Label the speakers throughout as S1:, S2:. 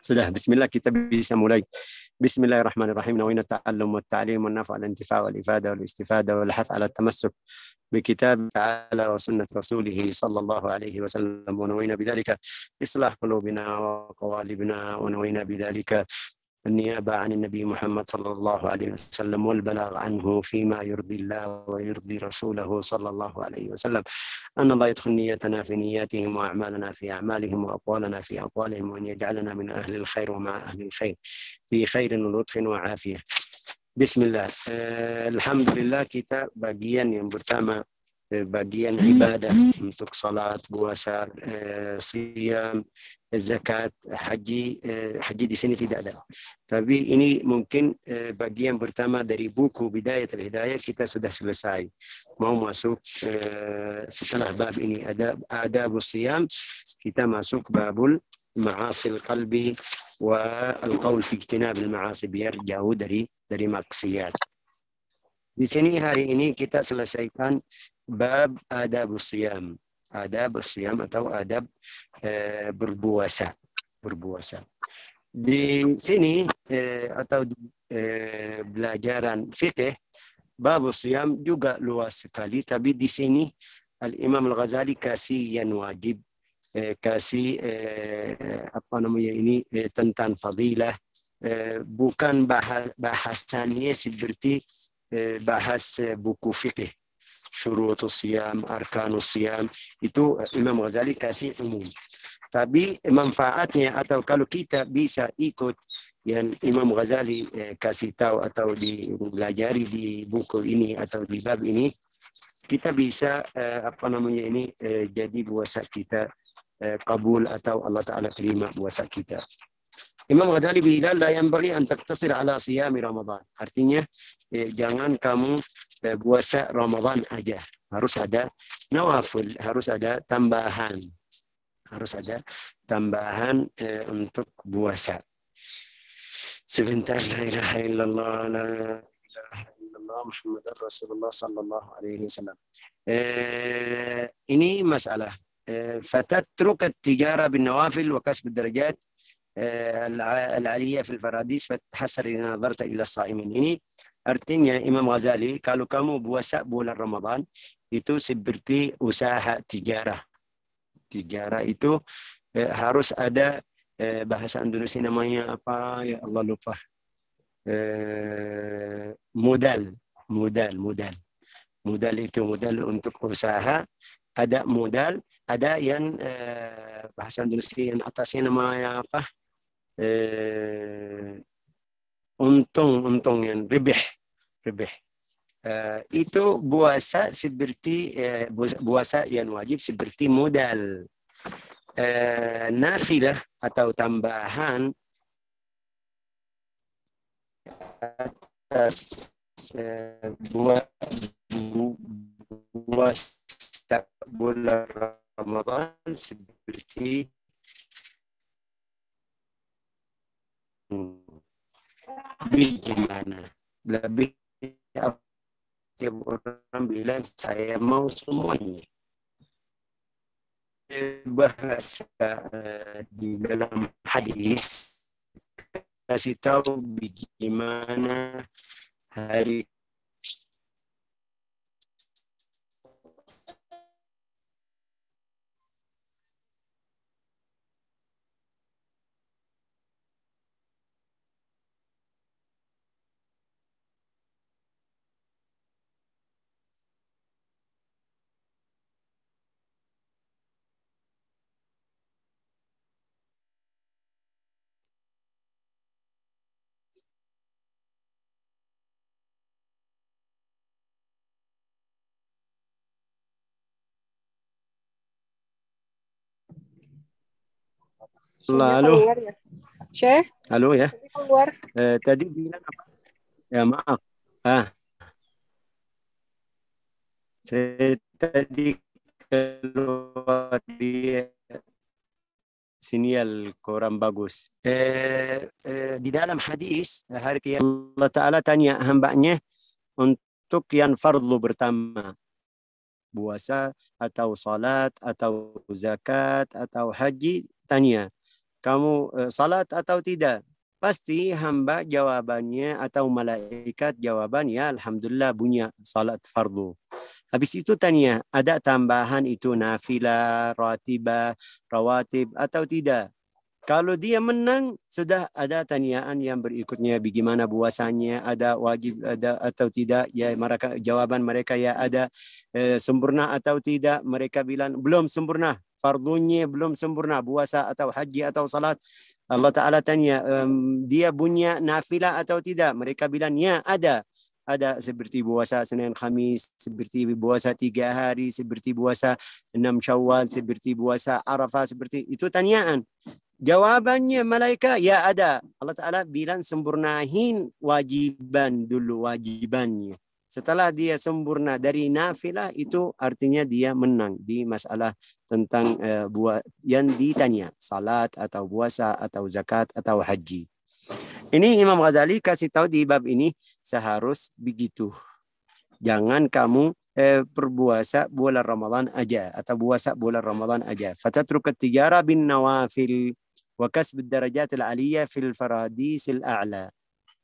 S1: سلاح بسم الله كتاب مولاي بسم الله الرحمن الرحيم نوينا التعلم والتعليم والنفع والانتفاع والإفادة والاستفادة والحث على التمسك بكتاب تعالى وسنة رسوله صلى الله عليه وسلم ونوينا بذلك إصلاح قلوبنا وقوالبنا ونوينا بذلك النيابة عن النبي محمد صلى الله عليه وسلم والبلاغ عنه فيما يرضي الله ويرضي رسوله صلى الله عليه وسلم أن الله يدخل نيتنا في نياتهم وأعمالنا في أعمالهم وأقوالنا في أقوالهم وأن يجعلنا من أهل الخير ومع أهل الخير في خير ولطف وعافية بسم الله أه الحمد لله كتاب yang pertama eh, bagian ibadah untuk salat, صيام zakat haji haji di sini tidak ada. Tapi ini mungkin bagian pertama dari buku Bidayatul Hidayah kita sudah selesai. Mau masuk setelah bab ini ada adabus siyam kita masuk babul ma'asil qalbi wa al-qawl fi ijtinab al-ma'asi biar jauh dari dari maksiat. Di sini hari ini kita selesaikan bab adabus siyam. adab siam atau adab eh, berpuasa berpuasa di sini eh, atau di eh, belajaran fikih bab siam juga luas sekali tapi di sini Al Imam Al Ghazali kasih yang wajib eh, kasih eh, apa namanya ini tentang fadilah bukan bahas, bahasannya seperti bahas buku fikih syurutus siam, arkanu siam itu Imam Ghazali kasih umum. Tapi manfaatnya atau kalau kita bisa ikut yang Imam Ghazali eh, kasih tahu atau dipelajari di buku ini atau di bab ini, kita bisa eh, apa namanya ini eh, jadi puasa kita eh, kabul atau Allah Taala terima puasa kita. Imam Ghazali bilang la bagi an taktasir ala siyami Ramadan. Artinya eh, jangan kamu eh, puasa Ramadan aja. Harus ada nawafil, harus ada tambahan. Harus ada tambahan eh, untuk puasa. Sebentar la ilaha illallah la ilaha illallah Muhammadar Rasulullah sallallahu alaihi wasallam. Eh, ini masalah فتترك التجارة بالنوافل وكسب الدرجات العالية في الفراديس فتحسر إذا نظرت إلى الصائمين ini artinya Imam Ghazali kalau kamu puasa bulan Ramadan itu seperti usaha tijarah tijarah itu eh, harus ada eh, bahasa Indonesia namanya apa ya Allah lupa eh, modal modal modal modal itu modal untuk usaha ada modal ada yang eh, bahasa Indonesia yang atasnya namanya apa eh, untung-untung yang ribih, ribih. eh, itu puasa seperti eh, puasa eh, yang wajib seperti modal eh, nafilah atau tambahan atas eh, buat
S2: buat bulan Ramadan
S1: seperti lebih gimana lebih setiap orang bilang saya mau semuanya bahasa eh, di dalam hadis kasih tahu bagaimana hari Lah, halo. Ya. Syekh? Halo ya. Keluar. Eh, tadi bilang apa? Ya, maaf. Ah. Saya tadi keluar di sinyal kurang bagus. Eh, eh, di dalam hadis hari kiamat Allah Taala tanya hambanya untuk yang fardu pertama puasa atau salat atau zakat atau haji tanya, kamu eh, salat atau tidak? Pasti hamba jawabannya atau malaikat jawabannya Alhamdulillah punya salat fardu. Habis itu tanya, ada tambahan itu nafilah, ratiba, rawatib atau tidak? Kalau dia menang, sudah ada tanyaan yang berikutnya bagaimana puasanya, ada wajib ada atau tidak, ya mereka jawaban mereka ya ada e, sempurna atau tidak, mereka bilang belum sempurna fardunya belum sempurna puasa atau haji atau salat Allah Taala tanya um, dia punya nafilah atau tidak mereka bilang ya ada ada seperti puasa Senin Kamis, seperti puasa tiga hari, seperti puasa enam Syawal, seperti puasa Arafah, seperti itu tanyaan. Jawabannya malaikat, ya ada. Allah Taala bilang sempurnahin wajiban dulu wajibannya. Setelah dia sempurna dari nafilah itu artinya dia menang di masalah tentang uh, buat yang ditanya salat atau puasa atau zakat atau haji. Ini Imam Ghazali kasih tahu di bab ini seharus begitu. Jangan kamu eh, perbuasa bulan Ramadan aja atau puasa bulan Ramadan aja. Fatatruk tijara bin nawafil wa kasb darajat al-aliyah fil al a'la.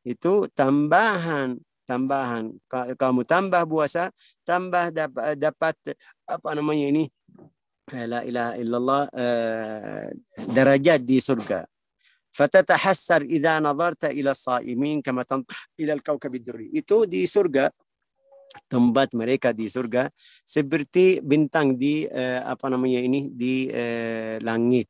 S1: Itu tambahan tambahan kamu tambah puasa tambah eh, dapat, apa namanya ini eh, la ilaha illallah uh, di surga fatatahassar idza nadarta ila saimin kama ila al-kawkab itu di surga tempat mereka di surga seperti bintang di apa namanya ini di langit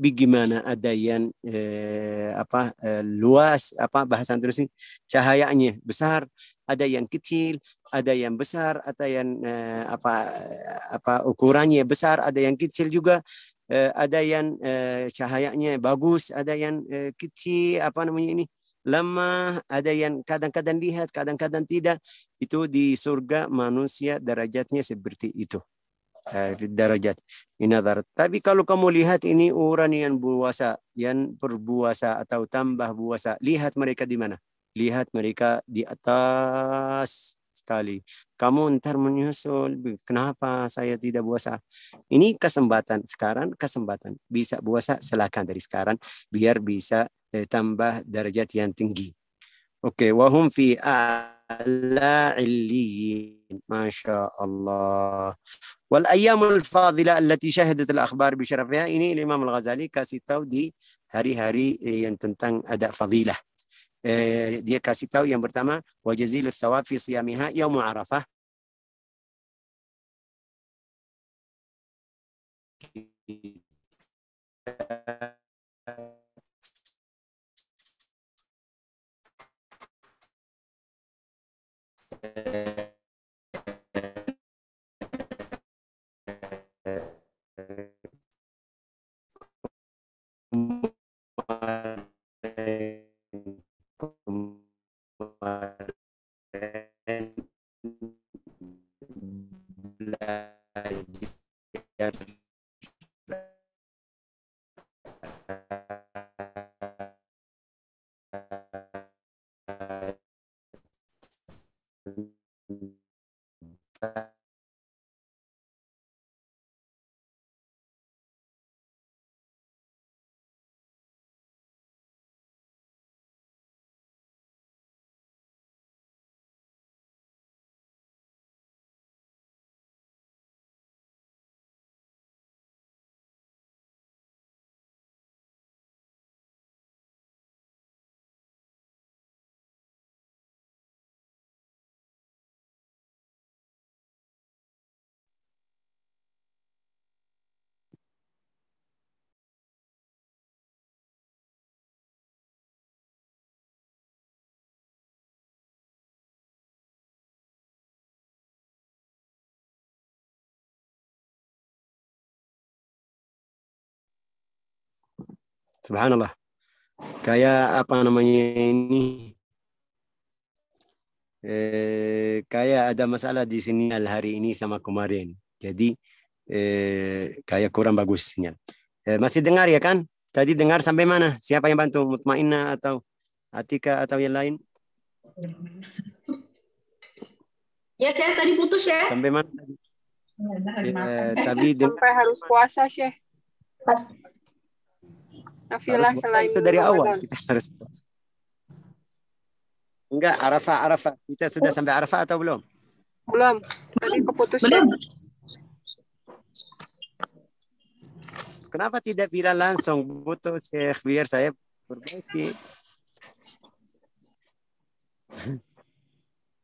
S1: bagaimana ada yang eh, apa eh, luas apa bahasa ini cahayanya besar ada yang kecil ada yang besar ada yang eh, apa eh, apa ukurannya besar ada yang kecil juga eh, ada yang eh, cahayanya bagus ada yang eh, kecil apa namanya ini lemah, ada yang kadang-kadang lihat, kadang-kadang tidak. Itu di surga manusia derajatnya seperti itu. Eh, derajat inadar. Tapi kalau kamu lihat ini orang yang berpuasa, yang berpuasa atau tambah puasa, lihat mereka di mana? Lihat mereka di atas sekali. Kamu ntar menyusul, kenapa saya tidak puasa? Ini kesempatan sekarang, kesempatan. Bisa puasa, silahkan dari sekarang, biar bisa eh, tambah derajat yang tinggi. Oke, okay. wahum fi a'la illiyin. Masya Allah. والأيام الفاضلة التي شهدت الأخبار بشرفها إني الإمام الغزالي كاسي تاو دي هري هري ينتنتن أداء فضيلة إيه، دي كاسي تاو ينبرتما وجزيل الثواب في صيامها يوم عرفة subhanallah kayak apa namanya ini eh, kayak ada masalah di sinyal hari ini sama kemarin jadi eh, kayak kurang bagus sinyal eh, masih dengar ya kan tadi dengar sampai mana siapa yang bantu mutmainah atau Atika atau yang lain
S3: ya saya tadi putus ya sampai mana ya, tapi sampai harus puasa Syekh Nafilah harus selain itu dari awal kita
S1: harus Enggak, Arafah, Arafah. Kita sudah sampai Arafah atau belum? Belum. Dari keputusan. Belum. Kenapa tidak bila langsung? Butuh Syekh biar saya perbaiki.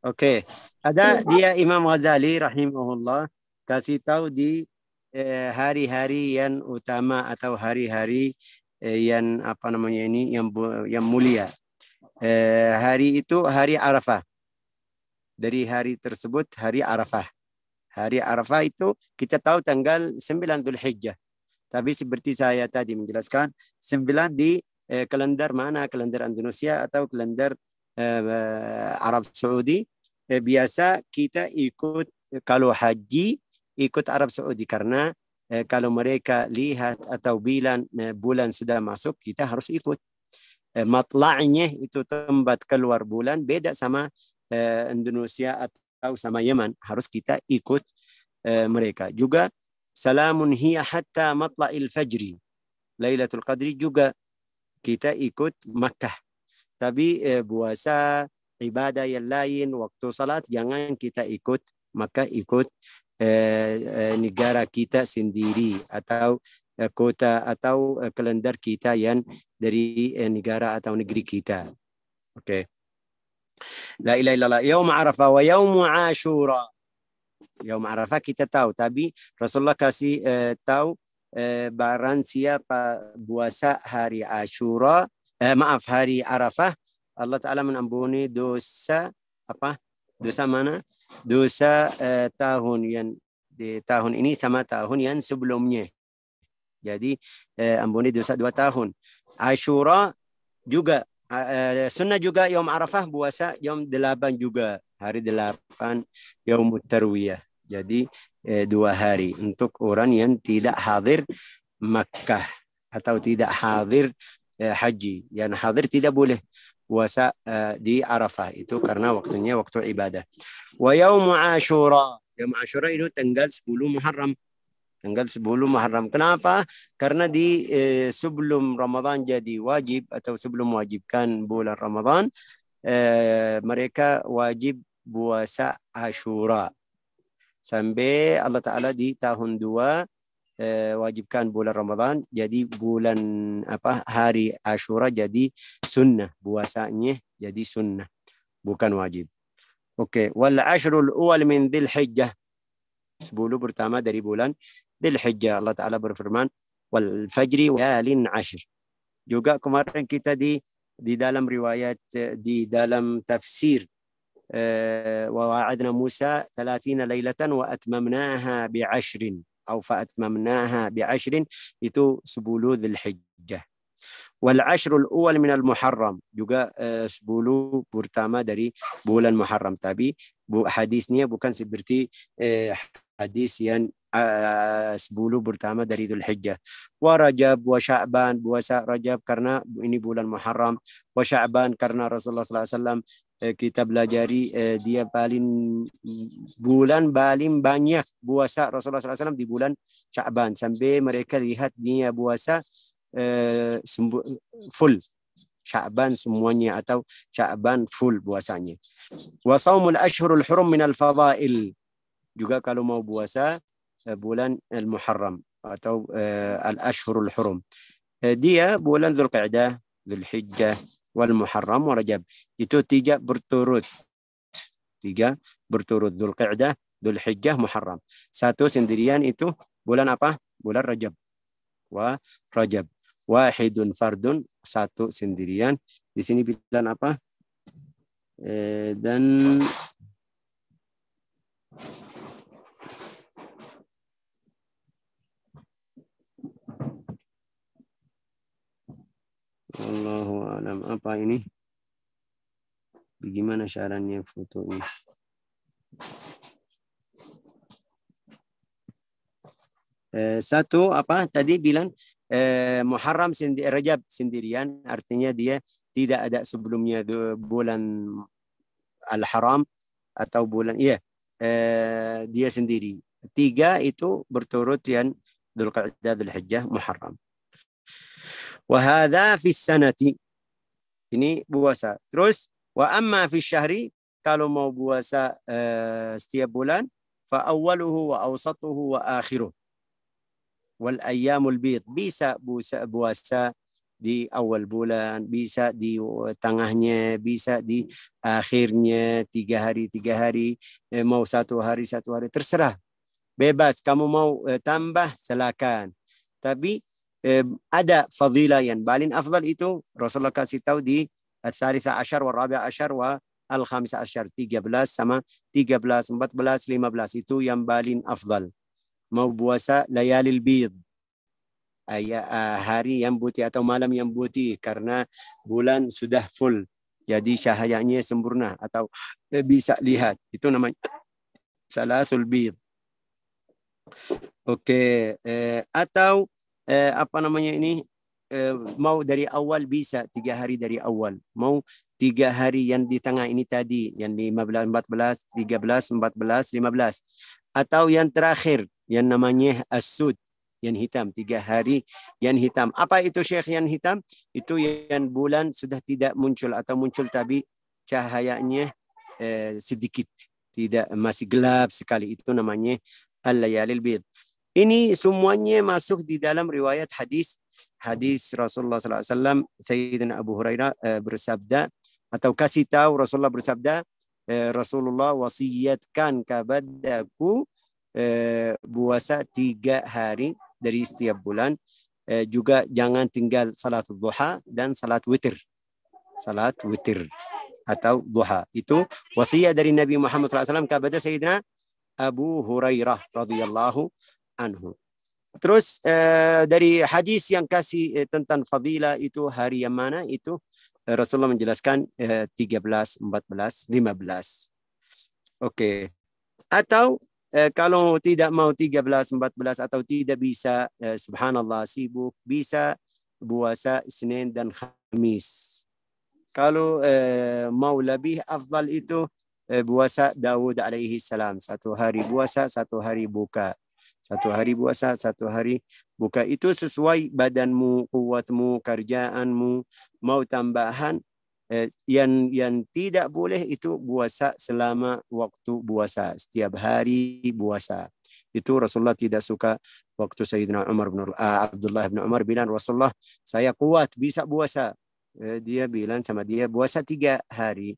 S1: Oke. Okay. Ada iya. dia Imam Ghazali rahimahullah kasih tahu di eh, hari-hari eh, yang utama atau hari-hari Eh, yang apa namanya ini yang yang mulia. Eh, hari itu hari Arafah. Dari hari tersebut hari Arafah. Hari Arafah itu kita tahu tanggal 9 Dhul Tapi seperti saya tadi menjelaskan, 9 di eh, kalender mana? Kalender Indonesia atau kalender eh, eh, Arab Saudi. Eh, biasa kita ikut kalau haji ikut Arab Saudi karena Eh, kalau mereka lihat atau bilang eh, bulan sudah masuk, kita harus ikut. Eh, matla'nya itu tempat keluar bulan beda sama Indonesia atau sama Yaman. Harus kita ikut mereka. Juga salamun hiya hatta matla'il fajri. Lailatul Qadri juga kita ikut Makkah. Tapi puasa, ibadah yang lain, waktu salat jangan kita ikut maka ikut Eh, eh, negara kita sendiri atau eh, kota atau eh, kalender kita yang dari eh, negara atau negeri kita. Oke. Okay. La ilaha illallah. Yaum Arafah wa yaum Ashura. Yaum Arafah kita tahu, tapi Rasulullah kasih eh, tahu eh, barang siapa puasa hari Ashura, eh, maaf hari Arafah, Allah Ta'ala menambuni dosa apa dosa mana? Dosa eh, tahun yang di tahun ini sama tahun yang sebelumnya. Jadi eh, ampuni dosa dua tahun. Ashura juga eh, sunnah juga Yom Arafah puasa Yom delapan juga hari delapan Yom Tarwiyah. Jadi eh, dua hari untuk orang yang tidak hadir Makkah atau tidak hadir eh, haji. Yang hadir tidak boleh puasa uh, di Arafah itu karena waktunya waktu ibadah. Wa yaumu Asyura. Yaum Asyura itu tanggal 10 Muharram. Tanggal 10 Muharram. Kenapa? Karena di eh, sebelum Ramadan jadi wajib atau sebelum wajibkan bulan Ramadan eh, mereka wajib puasa Asyura. Sampai Allah Ta'ala di tahun 2 eh, wajibkan bulan Ramadan jadi bulan apa hari Ashura jadi sunnah puasanya jadi sunnah bukan wajib oke wal ashrul awal min dhil hijjah 10 pertama dari bulan dhil hijjah Allah taala berfirman wal fajri walin ashr juga kemarin kita di di dalam riwayat di dalam tafsir eh, wa'adna Musa ووعدنا lailatan ثلاثين ليلة bi بعشر au fa'atmamnaha bi'ashrin itu 10 Zulhijjah. Wal ashrul awal minal Muharram juga eh, 10 pertama dari bulan Muharram. Tapi bu, hadisnya bukan seperti eh, hadis yang uh, 10 pertama dari Dhul Hijjah. Wa Rajab wa Sya'ban puasa Rajab karena ini bulan Muharram. Wa Sya'ban karena Rasulullah SAW Eh, kita belajari eh, dia paling bulan paling banyak puasa Rasulullah SAW di bulan Syaban sampai mereka lihat dia puasa eh, full Syaban semuanya atau Syaban full puasanya. Wa saumul ashhurul hurum min al-fadail. Juga kalau mau puasa eh, bulan al-Muharram atau eh, al-ashhurul hurum. Eh, dia bulan Dzulqa'dah, Dzulhijjah, wal Muharram wa Rajab. Itu tiga berturut. Tiga berturut. dul Qi'dah, dul Hijjah, Muharram. Satu sendirian itu bulan apa? Bulan Rajab. Wa Rajab. Wahidun fardun, satu sendirian. Di sini bilang apa? Eh, dan Wallahu alam. Apa ini? Bagaimana caranya foto ini? Eh, satu apa tadi bilang eh, Muharram sendi Rajab sendirian artinya dia tidak ada sebelumnya bulan Al-Haram atau bulan iya eh, dia sendiri. Tiga itu berturut yang Dzulqa'dah, Dzulhijjah, Muharram. Wahada fi sanati. Ini puasa. Terus wa amma fi syahri kalau mau puasa uh, setiap bulan fa awwaluhu wa awsatuhu wa akhiruh. Wal ayyamul bid. Bisa puasa, puasa di awal bulan, bisa di eh, tengahnya, bisa di akhirnya tiga hari tiga hari, eh, mau satu hari satu hari terserah, bebas. Kamu mau tambah silakan. Tapi eh, ada fadilah yang paling afdal itu Rasulullah kasih tahu di al tharitha Ashar wa Rabi'a Ashar wa Al-Khamsa Ashar 13 sama 13, 14, 15 itu yang paling afdal. Mau buasa layalil bid. Ya, ah, hari yang putih atau malam yang putih karena bulan sudah full. Jadi cahayanya sempurna atau eh, bisa lihat. Itu namanya Salatul bid. Oke, okay. Eh, atau eh, apa namanya ini eh, mau dari awal bisa tiga hari dari awal mau tiga hari yang di tengah ini tadi yang 15 14 13 14 15 atau yang terakhir yang namanya asud yang hitam tiga hari yang hitam apa itu syekh yang hitam itu yang bulan sudah tidak muncul atau muncul tapi cahayanya eh, sedikit tidak masih gelap sekali itu namanya al-layalil bid ini semuanya masuk di dalam riwayat hadis hadis Rasulullah SAW Sayyidina Abu Hurairah uh, bersabda atau kasih tahu Rasulullah bersabda uh, Rasulullah wasiatkan kepadaku uh, puasa tiga hari dari setiap bulan uh, juga jangan tinggal salat duha dan salat witir salat witir atau duha itu wasiat dari Nabi Muhammad SAW kepada Sayyidina Abu Hurairah radhiyallahu anhu. Terus eh, dari hadis yang kasih eh, tentang fadilah itu hari yang mana itu eh, Rasulullah menjelaskan eh, 13, 14, 15. Oke. Okay. Atau eh, kalau tidak mau 13, 14 atau tidak bisa eh, subhanallah sibuk bisa puasa Senin dan Kamis. Kalau eh, mau lebih afdal itu eh, puasa Daud alaihi salam. Satu hari puasa, satu hari buka satu hari puasa, satu hari buka. Itu sesuai badanmu, kuatmu, kerjaanmu. Mau tambahan, eh, yang yang tidak boleh itu puasa selama waktu puasa. Setiap hari puasa. Itu Rasulullah tidak suka waktu Sayyidina Umar bin uh, Abdullah bin Umar bilang Rasulullah saya kuat bisa puasa eh, dia bilang sama dia puasa tiga hari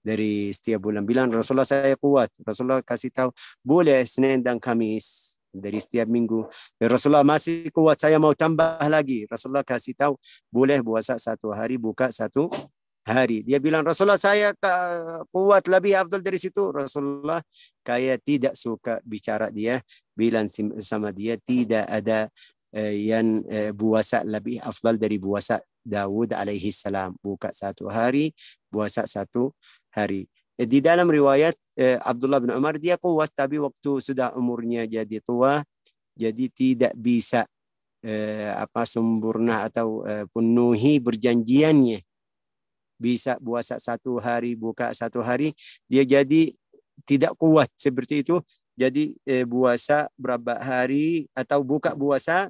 S1: dari setiap bulan. Bilang Rasulullah saya kuat. Rasulullah kasih tahu boleh Senin dan Kamis dari setiap minggu. Rasulullah masih kuat, saya mau tambah lagi. Rasulullah kasih tahu, boleh puasa satu hari, buka satu hari. Dia bilang, Rasulullah saya kuat lebih afdal dari situ. Rasulullah kayak tidak suka bicara dia, bilang sama dia tidak ada eh, yang eh, puasa lebih afdal dari puasa Dawud alaihi salam. Buka satu hari, puasa satu hari. Eh, di dalam riwayat eh, Abdullah bin Umar dia kuat tapi waktu sudah umurnya jadi tua jadi tidak bisa eh, apa sempurna atau eh, penuhi perjanjiannya bisa puasa satu hari buka satu hari dia jadi tidak kuat seperti itu jadi eh, berapa hari atau buka puasa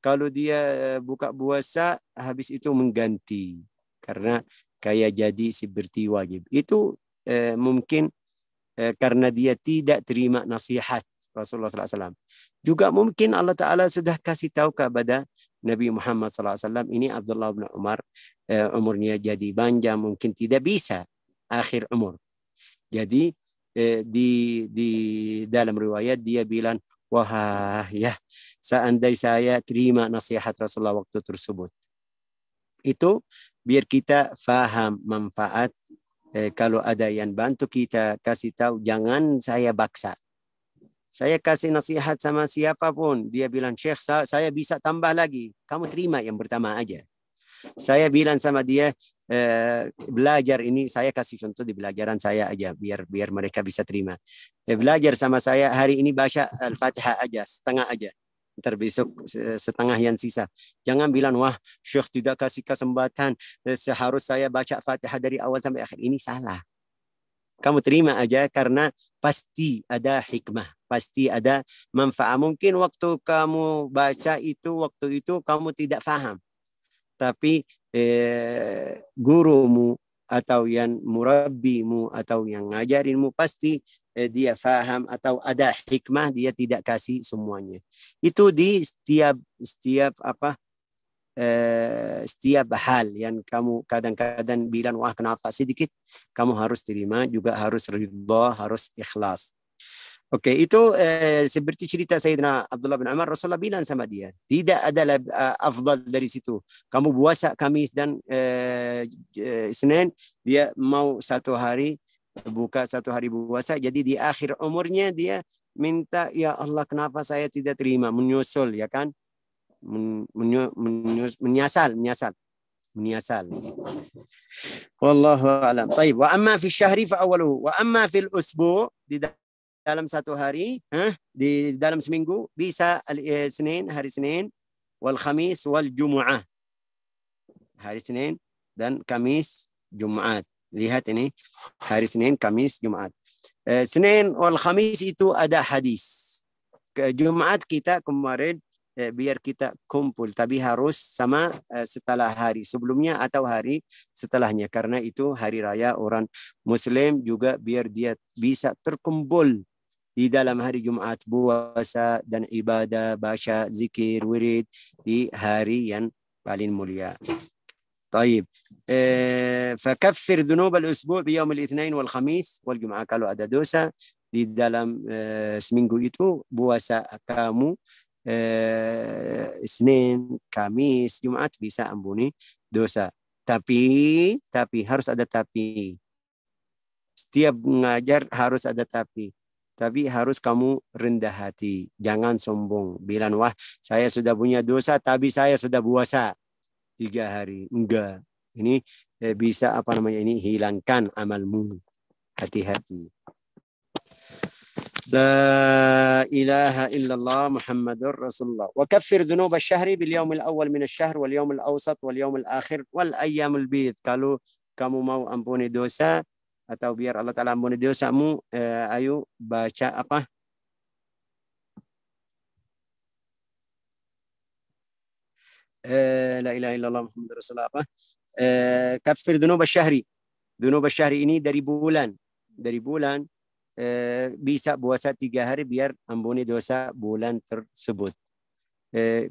S1: kalau dia eh, buka puasa habis itu mengganti karena kayak jadi seperti wajib itu eh, mungkin Eh, karena dia tidak terima nasihat Rasulullah SAW. Juga mungkin Allah Ta'ala sudah kasih tahu kepada Nabi Muhammad SAW, ini Abdullah bin Umar, eh, umurnya jadi banja, mungkin tidak bisa akhir umur. Jadi eh, di, di dalam riwayat dia bilang, wah ya, seandai saya terima nasihat Rasulullah waktu tersebut. Itu biar kita faham manfaat eh, kalau ada yang bantu kita kasih tahu jangan saya baksa. Saya kasih nasihat sama siapapun, dia bilang, "Syekh, saya bisa tambah lagi." Kamu terima yang pertama aja. Saya bilang sama dia eh, belajar ini saya kasih contoh di pelajaran saya aja biar biar mereka bisa terima. Eh, belajar sama saya hari ini baca Al-Fatihah aja, setengah aja ntar besok setengah yang sisa. Jangan bilang, wah Syekh tidak kasih kesempatan, eh, seharus saya baca Fatihah dari awal sampai akhir. Ini salah. Kamu terima aja karena pasti ada hikmah, pasti ada manfaat. Mungkin waktu kamu baca itu, waktu itu kamu tidak paham. Tapi eh, gurumu atau yang murabimu atau yang ngajarinmu pasti Eh, dia faham atau ada hikmah dia tidak kasih semuanya. Itu di setiap setiap apa eh, setiap hal yang kamu kadang-kadang bilang wah kenapa sedikit kamu harus terima juga harus ridho harus ikhlas. Oke, okay, itu eh, seperti cerita Sayyidina Abdullah bin Umar, Rasulullah bilang sama dia, tidak ada uh, afdal dari situ. Kamu puasa Kamis dan uh, Senin, dia mau satu hari buka satu hari puasa. Jadi di akhir umurnya dia minta, ya Allah kenapa saya tidak terima, menyusul ya kan. Men, menyus, menyasal, menyasal. Menyasal. Wallahu a'lam. Baik, wa amma fi syahri fa awwaluhu wa amma fil usbu di dalam satu hari, di dalam seminggu bisa al-Senin, eh, hari Senin, wal Khamis wal Jumu'ah. Hari Senin dan Kamis Jumat lihat ini hari Senin, Kamis, Jumat. Eh, Senin wal Kamis itu ada hadis. Jumat kita kemarin eh, biar kita kumpul tapi harus sama eh, setelah hari sebelumnya atau hari setelahnya karena itu hari raya orang muslim juga biar dia bisa terkumpul di dalam hari Jumat puasa dan ibadah baca zikir wirid di hari yang paling mulia طيب فكفر ذنوب الأسبوع بيوم الاثنين Kamis, والجمعة kalau ada dosa di dalam seminggu itu puasa kamu Senin, Kamis, Jumat bisa ampuni dosa. Tapi, tapi harus ada tapi. Setiap mengajar harus ada tapi tapi harus kamu rendah hati. Jangan sombong. Bilan wah saya sudah punya dosa, tapi saya sudah puasa tiga hari. Enggak. Ini eh, bisa apa namanya ini hilangkan amalmu. Hati-hati. لا إله إلا الله محمد min الله وكفر ذنوب الشهر باليوم الأول من الشهر واليوم الأوسط واليوم ayyam al-bid. kalau kamu mau ampuni dosa atau biar Allah Ta'ala ampuni dosamu eh, ayo baca apa Eh, la ilaha illallah Muhammad Rasulullah apa? Eh, kafir duno syahri. duno syahri ini dari bulan. Dari bulan eh, bisa puasa tiga hari biar ampuni dosa bulan tersebut.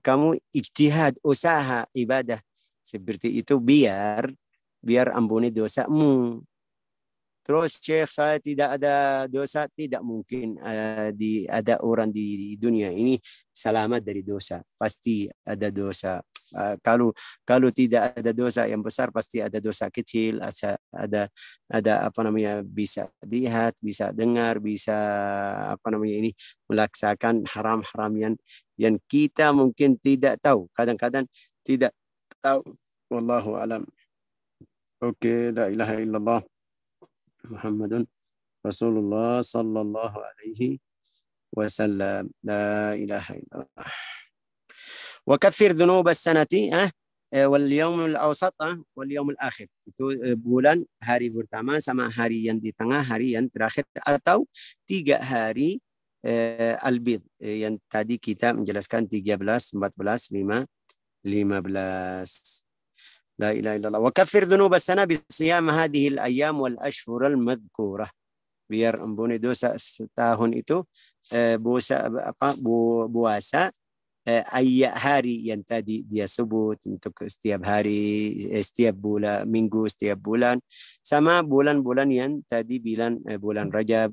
S1: Kamu ijtihad, usaha, ibadah seperti itu biar biar ampuni dosamu. Terus Syekh saya tidak ada dosa, tidak mungkin uh, di ada orang di dunia ini selamat dari dosa. Pasti ada dosa. Uh, kalau kalau tidak ada dosa yang besar pasti ada dosa kecil, ada ada, ada apa namanya bisa lihat, bisa dengar, bisa apa namanya ini melaksanakan haram-haram yang yang kita mungkin tidak tahu. Kadang-kadang tidak tahu. Wallahu alam. Oke, okay, la ilaha illallah. Muhammadun Rasulullah sallallahu alaihi wasallam. La ilaha illallah. Wa kaffir dhunub as-sanati ah, eh, ah wal yaumul awsat wal yaumul akhir. Itu eh, bulan hari pertama sama hari yang di tengah, hari yang terakhir atau tiga hari eh, albid eh, yang tadi kita menjelaskan 13, 14, 5, 15. لا إله إلا الله وكفر ذنوب السنة بصيام هذه الأيام والأشهر المذكورة biar embun itu setahun itu eh, buasa apa bu, puasa ayak hari yang tadi dia sebut untuk setiap hari, setiap bulan, minggu, setiap bulan. Sama bulan-bulan yang tadi bilang bulan Rajab,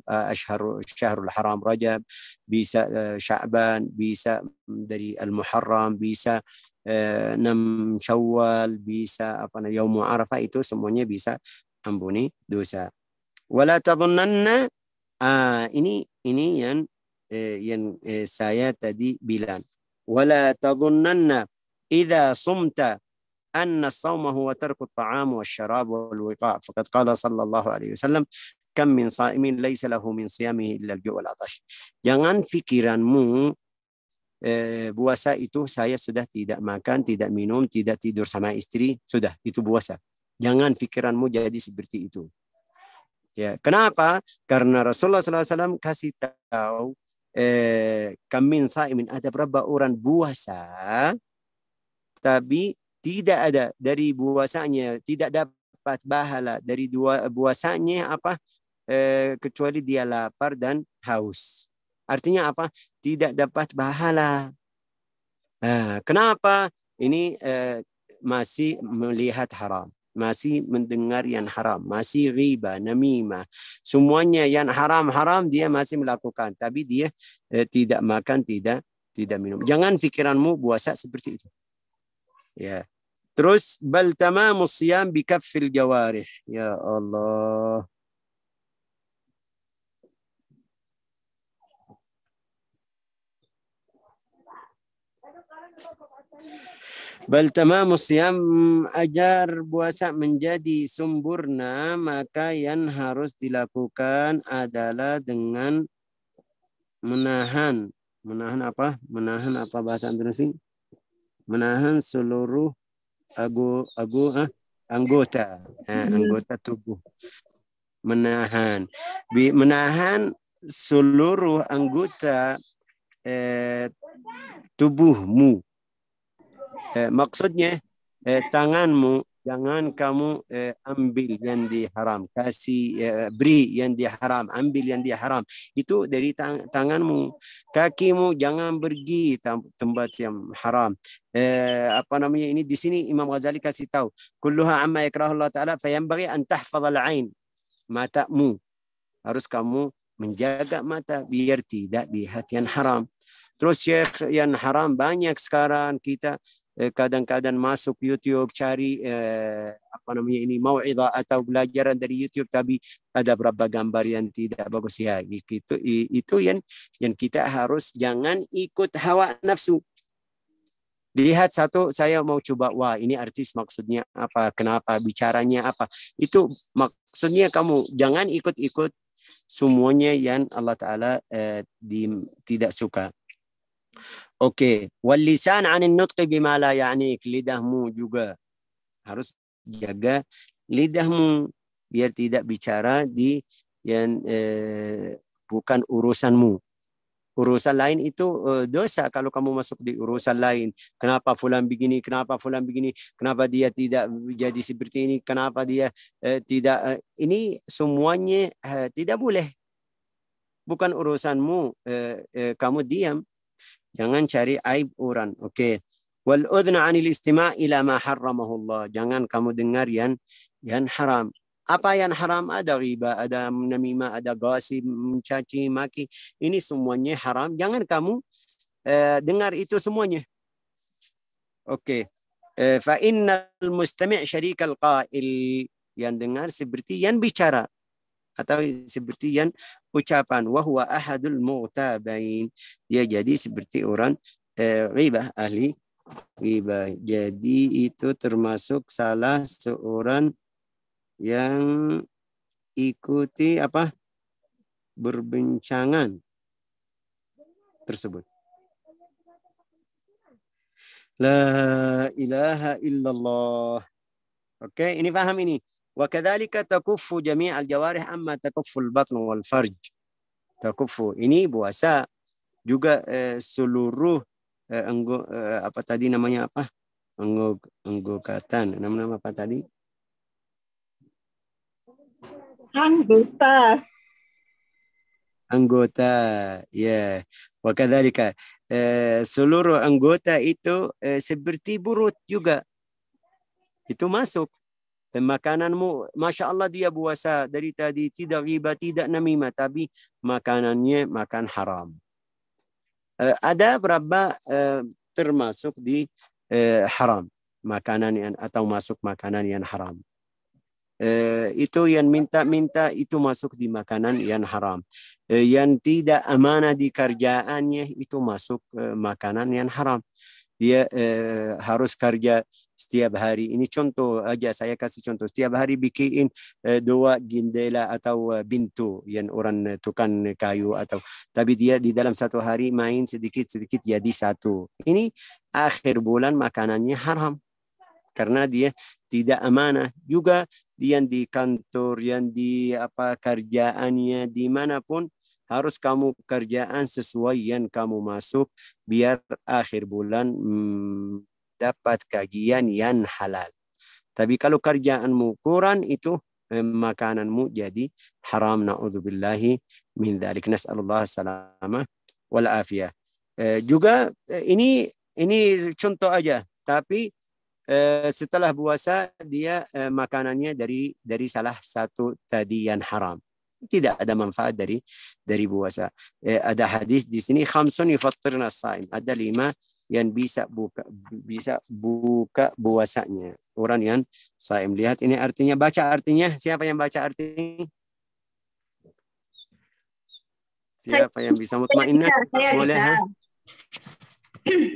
S1: Syahrul Haram Rajab, bisa Sya'ban, bisa dari Al-Muharram, bisa enam Syawal, bisa apa Yaumu Arafah itu semuanya bisa ampuni dosa. Wala tadhunanna ini ini yang yang saya tadi bilang ولا تظنن إذا صمت أن الصوم هو ترك الطعام والشراب والوقاء فقد قال صلى الله عليه وسلم كم من صائم ليس له من صيامه إلا al-ju' Jangan pikiranmu eh, puasa itu saya sudah tidak makan, tidak minum, tidak tidur sama istri, sudah itu puasa. Jangan pikiranmu jadi seperti itu. Ya, kenapa? Karena Rasulullah SAW kasih tahu eh, kamin saimin ada berapa orang puasa tapi tidak ada dari buasanya tidak dapat bahala dari dua buasanya apa eh, kecuali dia lapar dan haus artinya apa tidak dapat bahala ah, kenapa ini eh, masih melihat haram masih mendengar yang haram, masih riba, namimah, semuanya yang haram-haram dia masih melakukan, tapi dia eh, tidak makan, tidak tidak minum. Jangan pikiranmu puasa seperti itu. Ya. Terus bal tamamus siyam bi kaffil jawarih. Ya Allah. Thank you. Bal tamamus siam ajar puasa menjadi sempurna maka yang harus dilakukan adalah dengan menahan menahan apa menahan apa bahasa Indonesia menahan seluruh agu agu ah, anggota eh, anggota tubuh menahan Bi, menahan seluruh anggota eh, tubuhmu Eh, maksudnya eh, tanganmu jangan kamu eh, ambil yang diharam, kasih eh, beri yang diharam, ambil yang diharam. Itu dari tang tanganmu, kakimu jangan pergi tempat yang haram. Eh, apa namanya ini di sini Imam Ghazali kasih tahu, kulluha amma yakrahullah taala fayanbaghi an tahfaz al-ain matamu. Harus kamu menjaga mata biar tidak lihat yang haram. Terus Syekh yang haram banyak sekarang kita eh, kadang-kadang masuk YouTube cari eh, apa namanya ini mau atau pelajaran dari YouTube tapi ada berapa gambar yang tidak bagus ya gitu itu yang yang kita harus jangan ikut hawa nafsu lihat satu saya mau coba wah ini artis maksudnya apa kenapa bicaranya apa itu maksudnya kamu jangan ikut-ikut semuanya yang Allah Taala eh, tidak suka Oke, okay. walisan anin nutqi bima ya anik lidahmu juga harus jaga lidahmu biar tidak bicara di yang eh, bukan urusanmu. Urusan lain itu eh, dosa kalau kamu masuk di urusan lain. Kenapa fulan begini? Kenapa fulan begini? Kenapa dia tidak jadi seperti ini? Kenapa dia eh, tidak eh, ini semuanya eh, tidak boleh. Bukan urusanmu eh, eh, kamu diam Jangan cari aib orang. Oke. Wal udhna anil istima' ila ma harramahullah. Jangan kamu dengar yang yang haram. Apa yang haram? Ada riba, ada namimah, ada gosip, mencaci maki. Ini semuanya haram. Jangan kamu uh, dengar itu semuanya. Oke. Okay. Uh, eh, fa innal mustami' syarikal qail. Yang dengar seperti yang bicara atau seperti yang ucapan wahwa ahadul mu'tabain. Dia jadi seperti orang eh, ribah ahli ribah. Jadi itu termasuk salah seorang yang ikuti apa berbincangan tersebut. La ilaha illallah. Oke, okay, ini paham ini. وكذلك takufu jami' al-jawarih amma takufu والفرج تكف wal-farj. Takufu ini puasa juga eh, seluruh eh, enggo, eh, apa tadi namanya apa? Enggok, enggokatan. Nama-nama apa tadi?
S2: Anggota.
S1: Anggota, ya. Yeah. Wakadhalika eh, seluruh anggota itu eh, seperti burut juga. Itu masuk makananmu Masya Allah dia puasa dari tadi tidak riba tidak namimah tapi makanannya makan haram uh, ada berapa uh, termasuk di uh, haram makanan yang atau masuk makanan yang haram Uh, itu yang minta-minta itu masuk di makanan yang haram. Uh, yang tidak amanah di kerjaannya itu masuk uh, makanan yang haram dia eh, harus kerja setiap hari. Ini contoh aja saya kasih contoh. Setiap hari bikin eh, dua jendela atau eh, pintu yang orang eh, tukang kayu atau tapi dia di dalam satu hari main sedikit-sedikit jadi satu. Ini akhir bulan makanannya haram karena dia tidak amanah juga dia di kantor yang di apa kerjaannya dimanapun harus kamu kerjaan sesuai yang kamu masuk biar akhir bulan mm, dapat kajian yang halal. Tapi kalau kerjaanmu kurang itu eh, makananmu jadi haram naudzubillahi min dzalik nas'alullah salama wal afiyah. Eh, juga eh, ini ini contoh aja tapi eh, setelah puasa dia makanannya dari dari salah satu tadi yang haram tidak ada manfaat dari dari puasa. Eh, ada hadis di sini khamsun yufattirna saim. Ada lima yang bisa buka bisa buka puasanya orang yang saim. Lihat ini artinya baca artinya siapa yang baca artinya? Siapa yang bisa mutmainah? Boleh.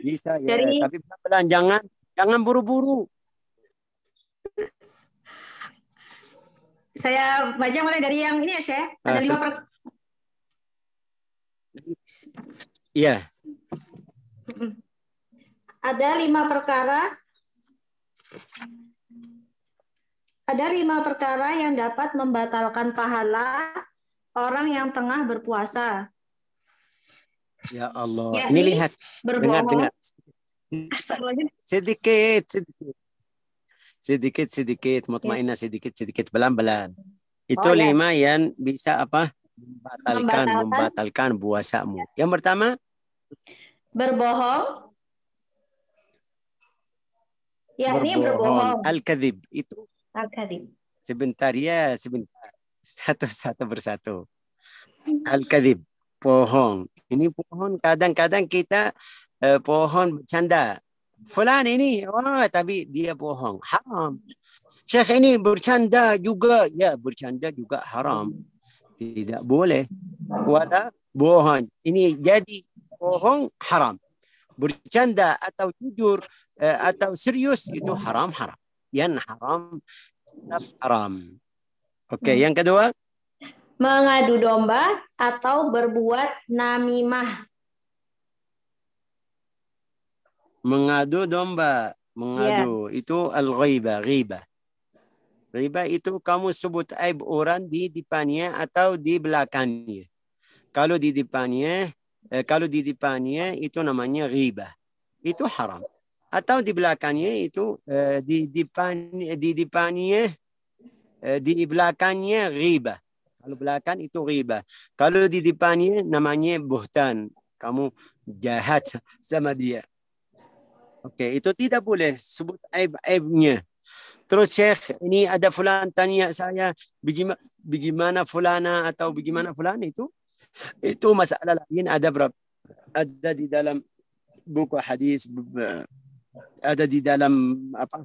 S1: Bisa ya, dari... tapi pelan jangan jangan buru-buru.
S3: saya baca mulai dari yang ini ya, Syekh.
S2: Ada ah, lima per... Iya.
S3: Ada lima perkara ada lima perkara yang dapat membatalkan pahala orang yang tengah berpuasa.
S1: Ya Allah, ya, ini lihat. Berbohong. Dengar, dengar. Sedikit, sedikit sedikit-sedikit, mutmainah sedikit-sedikit, belan-belan, Itu oh, ya. lima yang bisa apa? Membatalkan, membatalkan puasamu. Ya. Yang pertama?
S3: Berbohong. ya ini berbohong.
S1: Al-kadhib. Itu. Al-kadhib. Sebentar ya, sebentar. Satu-satu bersatu. Al-kadhib. Bohong. Ini pohon kadang-kadang kita eh, pohon bercanda Fulan ini, wah tapi dia bohong, haram. Syekh ini bercanda juga, ya bercanda juga haram. Tidak boleh. Wala bohong. Ini jadi bohong haram. Bercanda atau jujur eh, atau serius itu haram haram. Yang haram tetap haram. Oke, hmm. yang kedua?
S3: Mengadu domba atau berbuat namimah
S1: Mengadu domba, mengadu yeah. itu al riba riba. Riba itu kamu sebut aib orang di depannya atau di belakangnya. Kalau di depannya, eh, kalau di depannya itu namanya riba. Itu haram. Atau di belakangnya itu eh, di depan di depannya eh, di belakangnya riba. Kalau belakang itu riba. Kalau di depannya namanya buhtan. Kamu jahat sama dia. Okey, itu tidak boleh sebut aib-aibnya. Terus Syekh, ini ada fulan tanya saya, bagaimana, bagaimana fulana atau bagaimana fulan itu? Itu masalah lain ada berapa? Ada di dalam buku hadis, ada di dalam apa?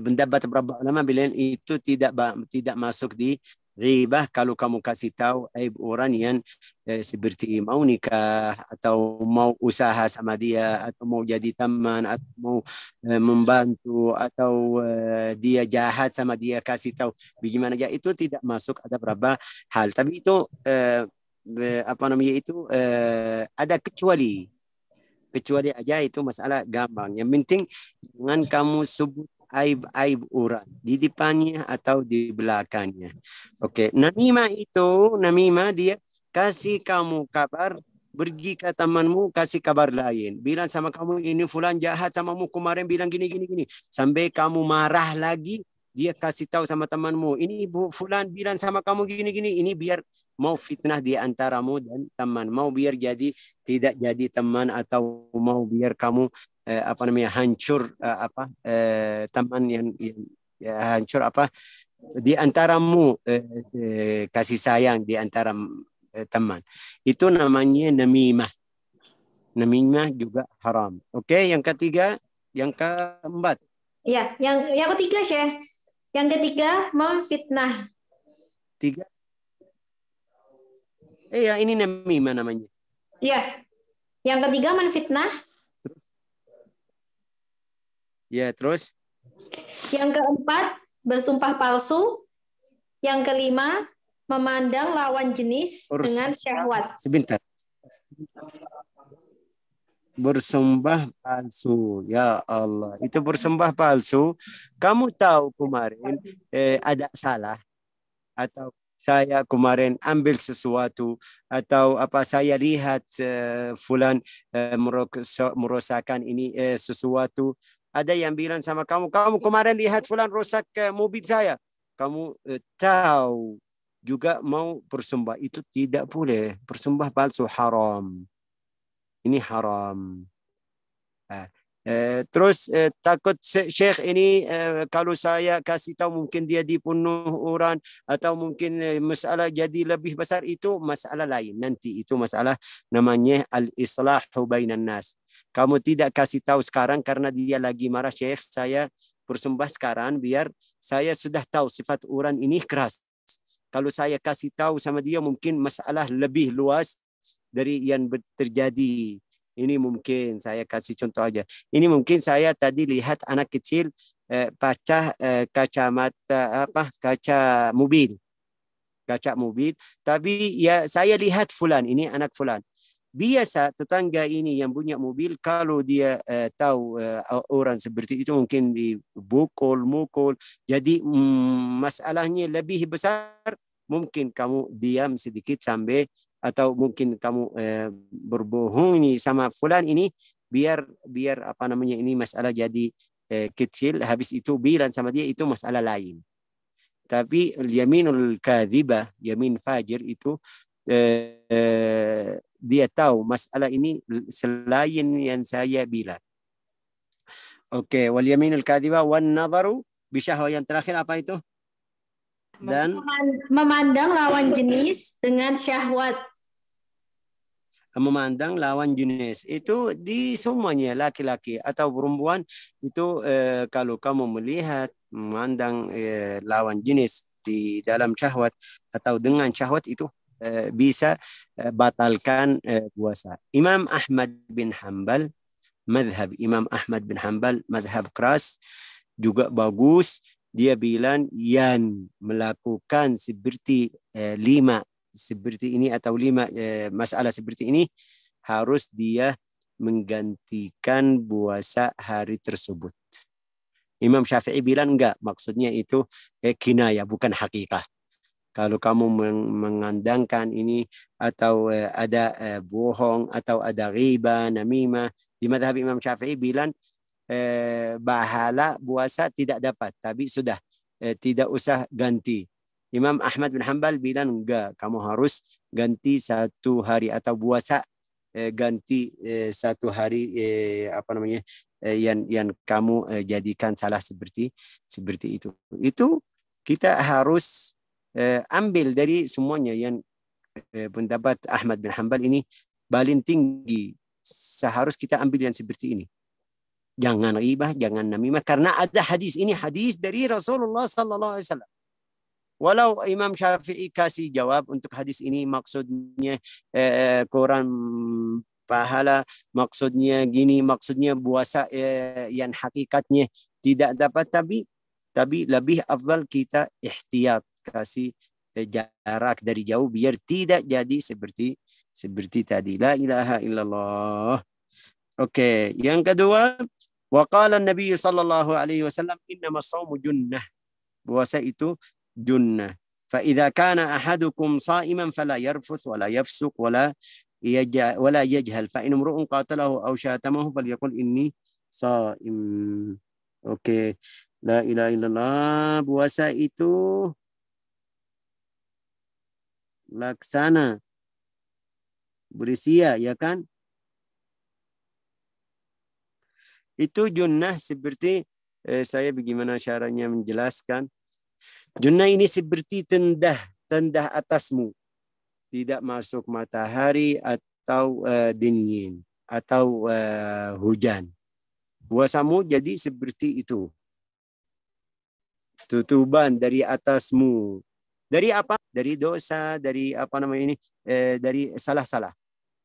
S1: benda eh, berapa ulama bilang itu tidak tidak masuk di ghibah kalau kamu kasih tahu aib eh, orang yang eh, seperti mau nikah atau mau usaha sama dia atau mau jadi teman atau mau eh, membantu atau eh, dia jahat sama dia kasih tahu bagaimana ya itu tidak masuk ada berapa hal tapi itu eh, apa namanya itu eh, ada kecuali kecuali aja itu masalah gampang yang penting jangan kamu sebut aib-aib urat di depannya atau di belakangnya. Oke, okay. namimah itu, namimah dia kasih kamu kabar pergi ke temanmu kasih kabar lain bilang sama kamu ini fulan jahat sama kamu kemarin bilang gini gini gini sampai kamu marah lagi dia kasih tahu sama temanmu ini bu fulan bilang sama kamu gini gini ini biar mau fitnah di antaramu dan teman mau biar jadi tidak jadi teman atau mau biar kamu eh, apa namanya hancur eh, apa eh, teman yang, yang ya, hancur apa di antaramu eh, eh kasih sayang di antara eh, teman itu namanya namimah namimah juga haram oke okay? yang ketiga yang keempat
S3: ya yang yang ketiga ya yang ketiga memfitnah
S1: tiga Iya, eh, ya, ini namimah namanya.
S3: ya Yang ketiga memfitnah
S1: Ya, terus?
S3: Yang keempat, bersumpah palsu. Yang kelima, memandang lawan jenis dengan syahwat.
S1: Sebentar. Bersumpah palsu, ya Allah. Itu bersumpah palsu. Kamu tahu kemarin eh, ada salah atau saya kemarin ambil sesuatu atau apa saya lihat uh, fulan uh, eh, merosakkan ini uh, sesuatu ada yang bilang sama kamu, kamu kemarin lihat fulan rusak mobil saya. Kamu eh, tahu juga mau bersembah itu tidak boleh. Bersembah palsu haram. Ini haram. Eh, Eh, terus eh, takut Syekh ini eh, kalau saya kasih tahu mungkin dia dipenuh orang atau mungkin eh, masalah jadi lebih besar itu masalah lain. Nanti itu masalah namanya al-islahu bainan nas. Kamu tidak kasih tahu sekarang karena dia lagi marah Syekh saya bersumpah sekarang biar saya sudah tahu sifat orang ini keras. Kalau saya kasih tahu sama dia mungkin masalah lebih luas dari yang terjadi ini mungkin saya kasih contoh aja. Ini mungkin saya tadi lihat anak kecil eh, pecah eh, kacamata apa kaca mobil. Kaca mobil, tapi ya saya lihat fulan ini anak fulan. Biasa tetangga ini yang punya mobil kalau dia eh, tahu eh, orang seperti itu mungkin dibukul, mukul. Jadi mm, masalahnya lebih besar mungkin kamu diam sedikit sampai atau mungkin kamu eh, berbohong ini sama fulan ini biar biar apa namanya ini masalah jadi eh, kecil habis itu bilang sama dia itu masalah lain tapi yaminul kadhiba yamin fajir itu eh, eh, dia tahu masalah ini selain yang saya bilang Oke, okay. wal yaminul kadhiba wan nazaru bisyahwa yang terakhir apa itu? Dan
S3: memandang lawan jenis dengan syahwat
S1: memandang lawan jenis itu di semuanya laki-laki atau perempuan itu eh, kalau kamu melihat memandang eh, lawan jenis di dalam syahwat atau dengan syahwat itu eh, bisa eh, batalkan eh, puasa. Imam Ahmad bin Hambal madhab Imam Ahmad bin Hambal madhab keras juga bagus dia bilang yang melakukan seperti eh, lima seperti ini atau lima e, masalah seperti ini harus dia menggantikan puasa hari tersebut. Imam Syafi'i bilang enggak, maksudnya itu eh, kinaya bukan hakikat. Kalau kamu mengandangkan ini atau eh, ada eh, bohong atau ada riba, namimah, di madhab Imam Syafi'i bilang eh, bahala puasa tidak dapat, tapi sudah eh, tidak usah ganti Imam Ahmad bin Hambal bilang enggak, kamu harus ganti satu hari atau puasa eh, ganti eh, satu hari eh, apa namanya eh, yang yang kamu eh, jadikan salah seperti seperti itu. Itu kita harus eh, ambil dari semuanya yang eh, pendapat Ahmad bin Hambal ini paling tinggi. Seharus kita ambil yang seperti ini jangan ribah, jangan namimah karena ada hadis ini hadis dari Rasulullah sallallahu alaihi wasallam. Walau Imam Syafi'i kasih jawab untuk hadis ini maksudnya eh, Quran pahala maksudnya gini maksudnya puasa eh, yang hakikatnya tidak dapat tapi tapi lebih afdal kita ikhtiyat kasih eh, jarak dari jauh biar tidak jadi seperti seperti tadi la ilaha illallah. Oke, okay. yang kedua Wa Nabi sallallahu alaihi wasallam innamas saumu junnah. Puasa itu junna. Fa idha kana ahadukum sa'iman fala yarfus wala yafsuk wala yajha wala yajhal fa in mar'un qatalahu aw shatamahu fal yakul inni sa'im. Oke. La ilaha illallah puasa itu laksana berisiya, ya kan itu junnah seperti eh, saya bagaimana caranya menjelaskan Juna ini seperti tendah, tendah atasmu. Tidak masuk matahari atau uh, dingin atau uh, hujan. Puasamu jadi seperti itu. tutuban dari atasmu. Dari apa? Dari dosa, dari apa namanya ini? Eh, dari salah-salah.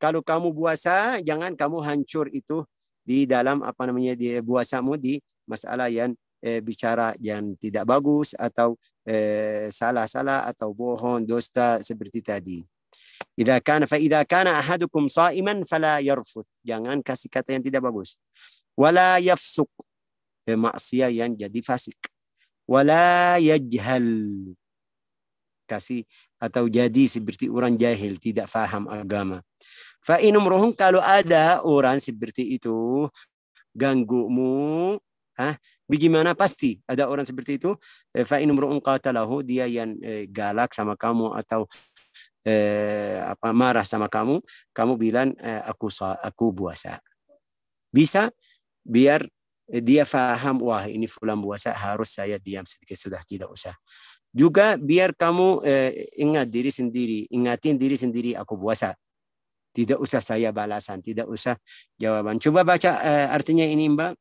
S1: Kalau kamu puasa, jangan kamu hancur itu di dalam apa namanya di puasamu di masalah yang eh, bicara yang tidak bagus atau eh, salah-salah eh, atau bohong dosta seperti tadi. Idza kana fa idza kana ahadukum sha'iman fala yarfuth. Jangan kasih kata yang tidak bagus. Wala yafsuk. Eh, maksiat yang jadi fasik. Wala yajhal. Kasih atau jadi seperti orang jahil tidak faham agama. Fa inumruhum kalau ada orang seperti itu ganggumu Hah? Bagaimana pasti ada orang seperti itu? Eh, fa in qatalahu dia yang eh, galak sama kamu atau eh, apa marah sama kamu, kamu bilang eh, aku aku puasa. Bisa biar eh, dia faham wah ini fulan puasa harus saya diam sedikit sudah tidak usah. Juga biar kamu eh, ingat diri sendiri, ingatin diri sendiri aku puasa. Tidak usah saya balasan, tidak usah jawaban. Coba baca eh, artinya ini Mbak.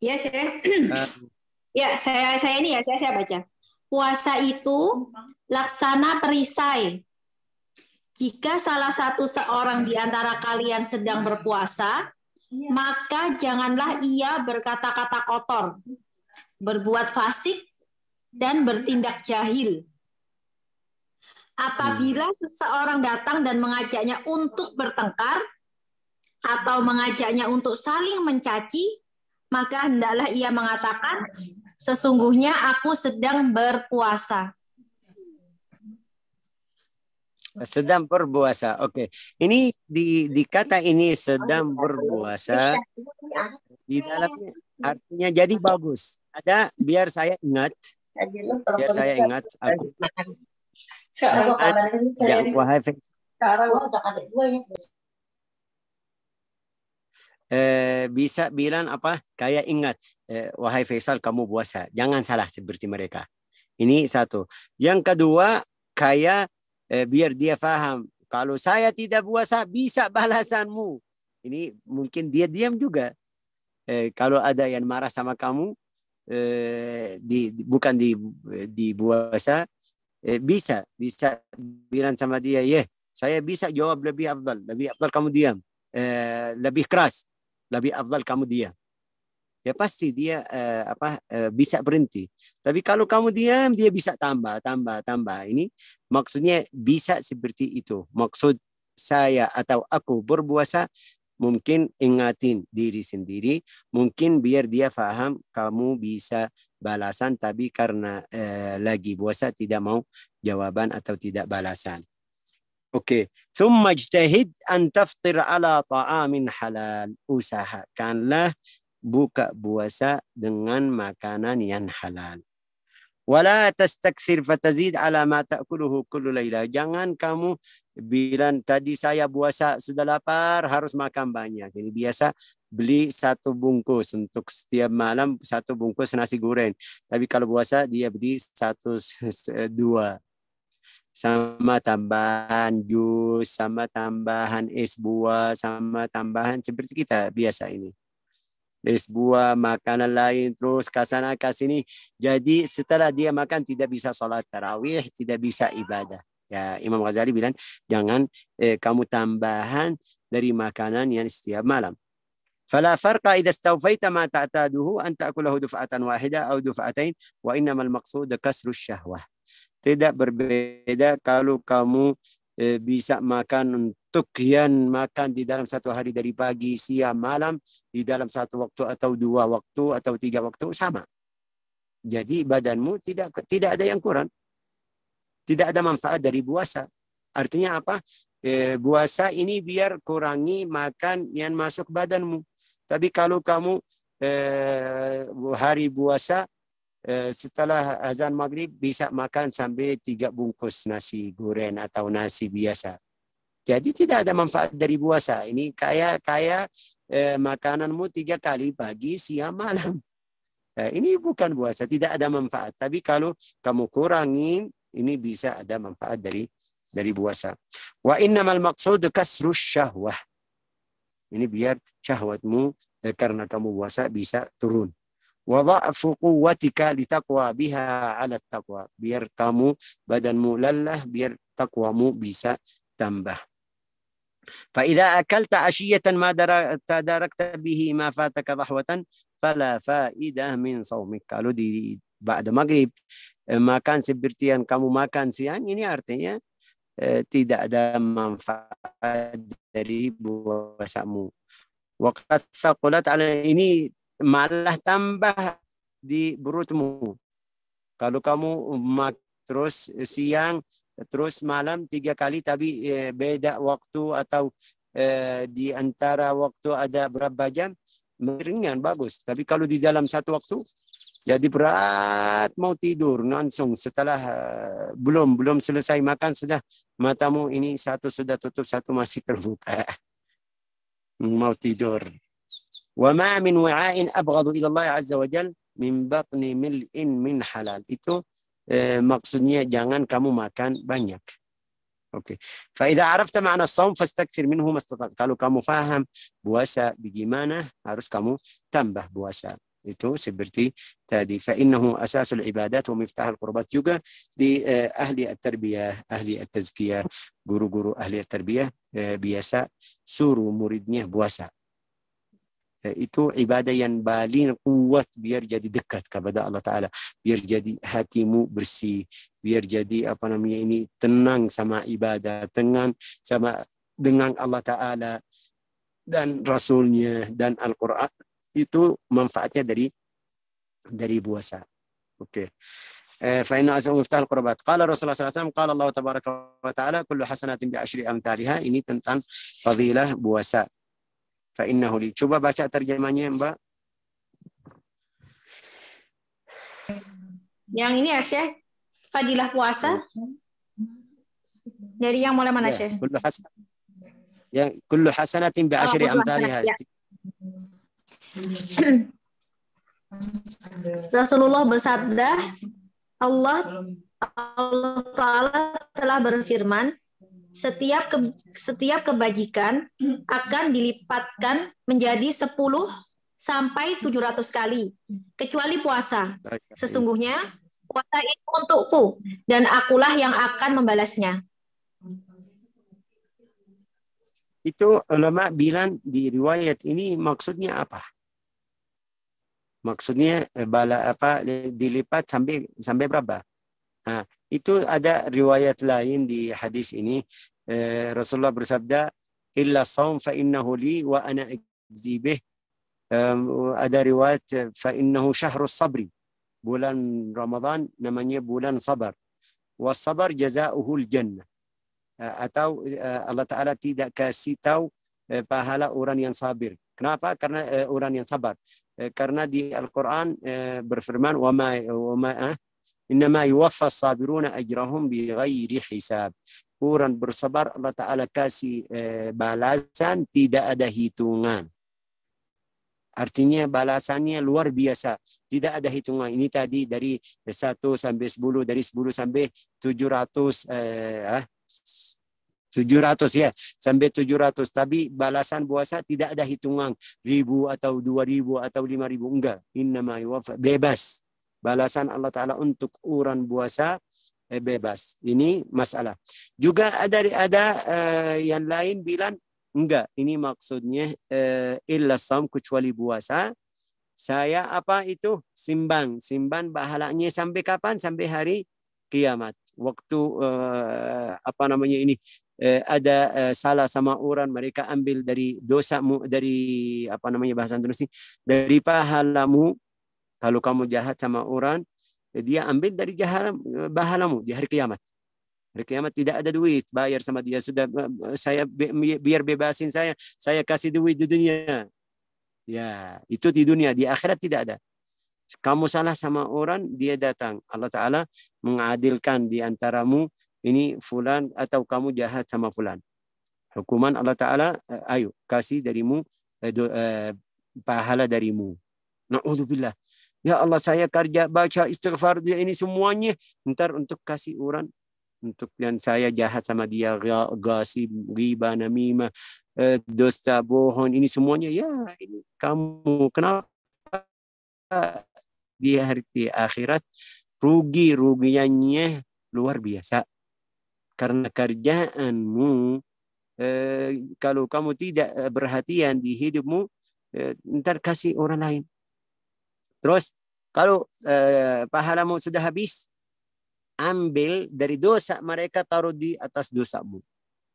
S3: Ya saya. ya, saya saya ini ya, saya saya baca. Puasa itu laksana perisai. Jika salah satu seorang di antara kalian sedang berpuasa, iya. maka janganlah ia berkata-kata kotor, berbuat fasik, dan bertindak jahil. Apabila hmm. seseorang datang dan mengajaknya untuk bertengkar atau mengajaknya untuk saling mencaci, maka hendaklah ia mengatakan, sesungguhnya aku sedang berpuasa.
S1: Sedang berpuasa. Oke. Okay. Ini di di kata ini sedang berpuasa
S2: di dalamnya
S1: artinya jadi bagus. Ada biar saya ingat. Biar saya ingat aku. ya, wahai eh, bisa bilang apa kayak ingat eh, wahai Faisal kamu puasa jangan salah seperti mereka ini satu yang kedua kayak eh, biar dia faham kalau saya tidak puasa bisa balasanmu ini mungkin dia diam juga eh, kalau ada yang marah sama kamu eh, di bukan di di puasa eh, bisa bisa bilang sama dia ya yeah, saya bisa jawab lebih afdal lebih afdal kamu diam eh, lebih keras lebih afdal kamu dia. Ya pasti dia eh, apa eh, bisa berhenti. Tapi kalau kamu diam dia bisa tambah, tambah, tambah. Ini maksudnya bisa seperti itu. Maksud saya atau aku berpuasa mungkin ingatin diri sendiri, mungkin biar dia faham kamu bisa balasan tapi karena eh, lagi puasa tidak mau jawaban atau tidak balasan. Oke, summa اجتهد an taftir ala ta'amin halal usahakanlah buka puasa dengan makanan yang halal wala tastakthir fatazid ala ma ta'kuluhu kullu laila jangan kamu bilang tadi saya puasa sudah lapar harus makan banyak jadi biasa beli satu bungkus untuk setiap malam satu bungkus nasi goreng tapi kalau puasa dia beli satu dua sama tambahan jus, sama tambahan es buah, sama tambahan seperti kita biasa ini. Es buah, makanan lain, terus ke sana ke sini. Jadi setelah dia makan tidak bisa sholat tarawih, tidak bisa ibadah. Ya, Imam Ghazali bilang jangan eh, kamu tambahan dari makanan yang setiap malam. فلا فرق إذا استوفيت ما تعتاده أن تأكله دفعة واحدة أو دفعتين وإنما المقصود كسر الشهوة tidak berbeda kalau kamu بيسا e, bisa makan untuk yang makan di dalam satu hari dari pagi, siang, malam, di dalam satu waktu atau dua waktu atau tiga waktu sama. Jadi badanmu tidak tidak ada yang kurang. Tidak ada manfaat dari puasa. Artinya apa? eh, puasa ini biar kurangi makan yang masuk badanmu. Tapi kalau kamu eh, hari puasa eh, setelah azan maghrib bisa makan sampai tiga bungkus nasi goreng atau nasi biasa. Jadi tidak ada manfaat dari puasa. Ini kaya kaya eh, makananmu tiga kali pagi, siang, malam. Eh, ini bukan puasa, tidak ada manfaat. Tapi kalau kamu kurangi, ini bisa ada manfaat dari dari puasa. Wa innamal maqsud kasrus syahwah. Ini biar syahwatmu eh, karena kamu puasa bisa turun. Wa dha'fu quwwatika litaqwa biha 'ala taqwa. Biar kamu badanmu lelah, biar takwamu bisa tambah. Fa idza akalta ashiyatan ma tadarakta bihi ma fataka dhahwatan fala faidah min saumik. Kalau di ba'da maghrib eh, makan seperti yang kamu makan siang ini artinya Eh, tidak ada manfaat dari puasamu. Waqat saqulat ala ini malah tambah di perutmu. Kalau kamu mak terus siang, terus malam tiga kali tapi eh, beda waktu atau eh, di antara waktu ada berapa jam, ringan bagus. Tapi kalau di dalam satu waktu jadi berat mau tidur langsung setelah uh, belum belum selesai makan sudah matamu ini satu sudah tutup satu masih terbuka. Hmm, mau tidur. Wa ma min wa'ain abghadu ila Allah azza wa jal min batni mil'in min halal. Itu eh, maksudnya jangan kamu makan banyak. Oke. Okay. idza arafta ma'na as-sawm fastakthir minhu mastata'. Kalau kamu faham puasa bagaimana harus kamu tambah puasa itu seperti tadi fa asasul ibadat wa miftahul qurbat juga di eh, ahli at-tarbiyah ahli at-tazkiyah guru-guru ahli at-tarbiyah eh, biasa suruh muridnya puasa eh, itu ibadah yang balin kuat biar jadi dekat kepada Allah Ta'ala. Biar jadi hatimu bersih. Biar jadi apa namanya ini tenang sama ibadah. Tenang sama dengan Allah Ta'ala dan Rasulnya dan Al-Quran itu manfaatnya dari dari puasa. Oke. Okay. Eh, inna أزم مفتاح qurbat. Qala Rasulullah SAW qala Allah tabaraka wa taala kullu hasanatin bi asyri amthaliha. ini tentang fadilah puasa innahu li. coba baca terjemahnya Mbak
S3: yang ini ya Syekh fadilah puasa dari yang mulai mana ya, Syekh kullu
S1: hasan Ya, kullu hasanatin bi asyri oh, amthaliha
S3: Rasulullah bersabda, Allah Allah Taala telah berfirman, setiap ke, setiap kebajikan akan dilipatkan menjadi 10 sampai 700 kali, kecuali puasa. Sesungguhnya puasa itu untukku dan akulah yang akan membalasnya.
S1: Itu ulama bilang di riwayat ini maksudnya apa? Maksudnya eh, bala apa dilipat sampai sampai berapa? Nah, itu ada riwayat lain di hadis ini eh, Rasulullah bersabda illa saum fa innahu li wa ana ajzibih. Um, ada riwayat eh, fa innahu syahrus sabri. Bulan Ramadan namanya bulan sabar. Wasabar al jannah. Uh, eh, atau uh, Allah Ta'ala tidak kasih tahu uh, pahala orang yang sabir. Kenapa? Karena uh, orang yang sabar. Uh, karena di Al-Quran uh, berfirman, wama, wama, eh, Innama yuwaffa sabiruna ajrahum bighairi hisab. Orang bersabar Allah Ta'ala kasih uh, balasan tidak ada hitungan. Artinya balasannya luar biasa. Tidak ada hitungan. Ini tadi dari 1 sampai 10, dari 10 sampai 700 eh, ah, 700 ya sampai 700 tapi balasan puasa tidak ada hitungan ribu atau dua ribu atau lima ribu enggak ini yuwafa bebas balasan Allah taala untuk uran puasa eh, bebas ini masalah juga ada ada eh, yang lain bilang enggak ini maksudnya eh, illa sam kecuali puasa saya apa itu simbang simbang bahalanya sampai kapan sampai hari kiamat waktu eh, apa namanya ini eh, ada eh, salah sama orang mereka ambil dari dosamu dari apa namanya bahasa Indonesia dari pahalamu kalau kamu jahat sama orang eh, dia ambil dari jahat pahalamu eh, di hari kiamat hari kiamat tidak ada duit bayar sama dia sudah eh, saya biar bebasin saya saya kasih duit di dunia ya itu di dunia di akhirat tidak ada kamu salah sama orang, dia datang. Allah Ta'ala mengadilkan di antaramu ini fulan atau kamu jahat sama fulan. Hukuman Allah Ta'ala, eh, ayo kasih darimu eh, do, eh, pahala darimu. Na'udzubillah. Ya Allah saya kerja baca istighfar dia ini semuanya. Ntar untuk kasih uran untuk yang saya jahat sama dia gasib riba namima eh, dosta bohong ini semuanya ya ini kamu kenapa di hari akhirat rugi ruginya luar biasa karena kerjaanmu, eh, kalau kamu tidak perhatian eh, di hidupmu, eh, ntar kasih orang lain. Terus, kalau eh, pahalamu sudah habis, ambil dari dosa mereka, taruh di atas dosamu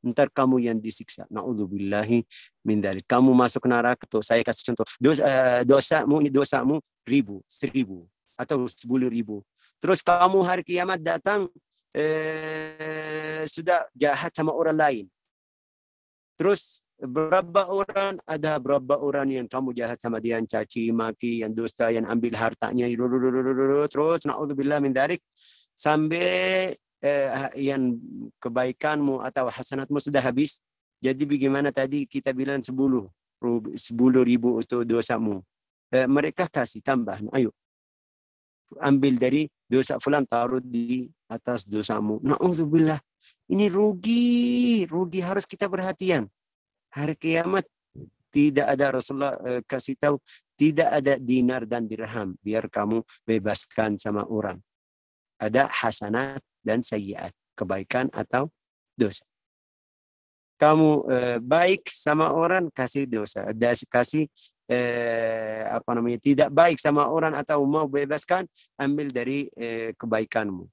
S1: ntar kamu yang disiksa. Naudzubillahi min dalik. Kamu masuk neraka tuh. Saya kasih contoh. Dosa, eh, dosamu ini dosamu ribu, seribu atau sepuluh ribu. Terus kamu hari kiamat datang eh, sudah jahat sama orang lain. Terus berapa orang ada berapa orang yang kamu jahat sama dia, yang caci maki, yang dusta, yang ambil hartanya, terus naudzubillah min darik sampai eh, yang kebaikanmu atau hasanatmu sudah habis. Jadi bagaimana tadi kita bilang 10 10 ribu itu dosamu. Eh, mereka kasih tambahan. Ayo ambil dari dosa fulan taruh di atas dosamu. Na'udzubillah. Ini rugi, rugi harus kita perhatian. Hari kiamat tidak ada Rasulullah eh, kasih tahu tidak ada dinar dan dirham biar kamu bebaskan sama orang. Ada hasanat dan sayiat, kebaikan atau dosa. Kamu eh, baik sama orang kasih dosa, das, kasih eh, apa namanya tidak baik sama orang atau mau bebaskan ambil dari eh, kebaikanmu.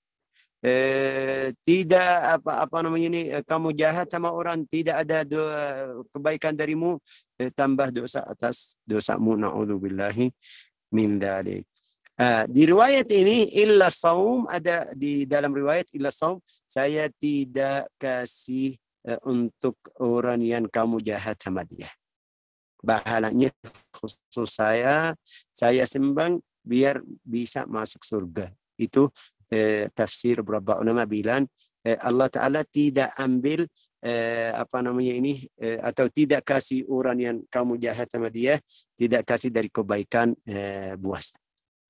S1: Eh, tidak apa apa namanya ini eh, kamu jahat sama orang tidak ada doa, kebaikan darimu eh, tambah dosa atas dosamu naudzubillahi min dalik Uh, ah, di riwayat ini illa saum ada di dalam riwayat illa saum saya tidak kasih uh, untuk orang yang kamu jahat sama dia. Bahalanya khusus saya saya sembang biar bisa masuk surga. Itu eh, tafsir beberapa ulama bilang eh, Allah Taala tidak ambil eh, apa namanya ini eh, atau tidak kasih orang yang kamu jahat sama dia tidak kasih dari kebaikan eh, puasa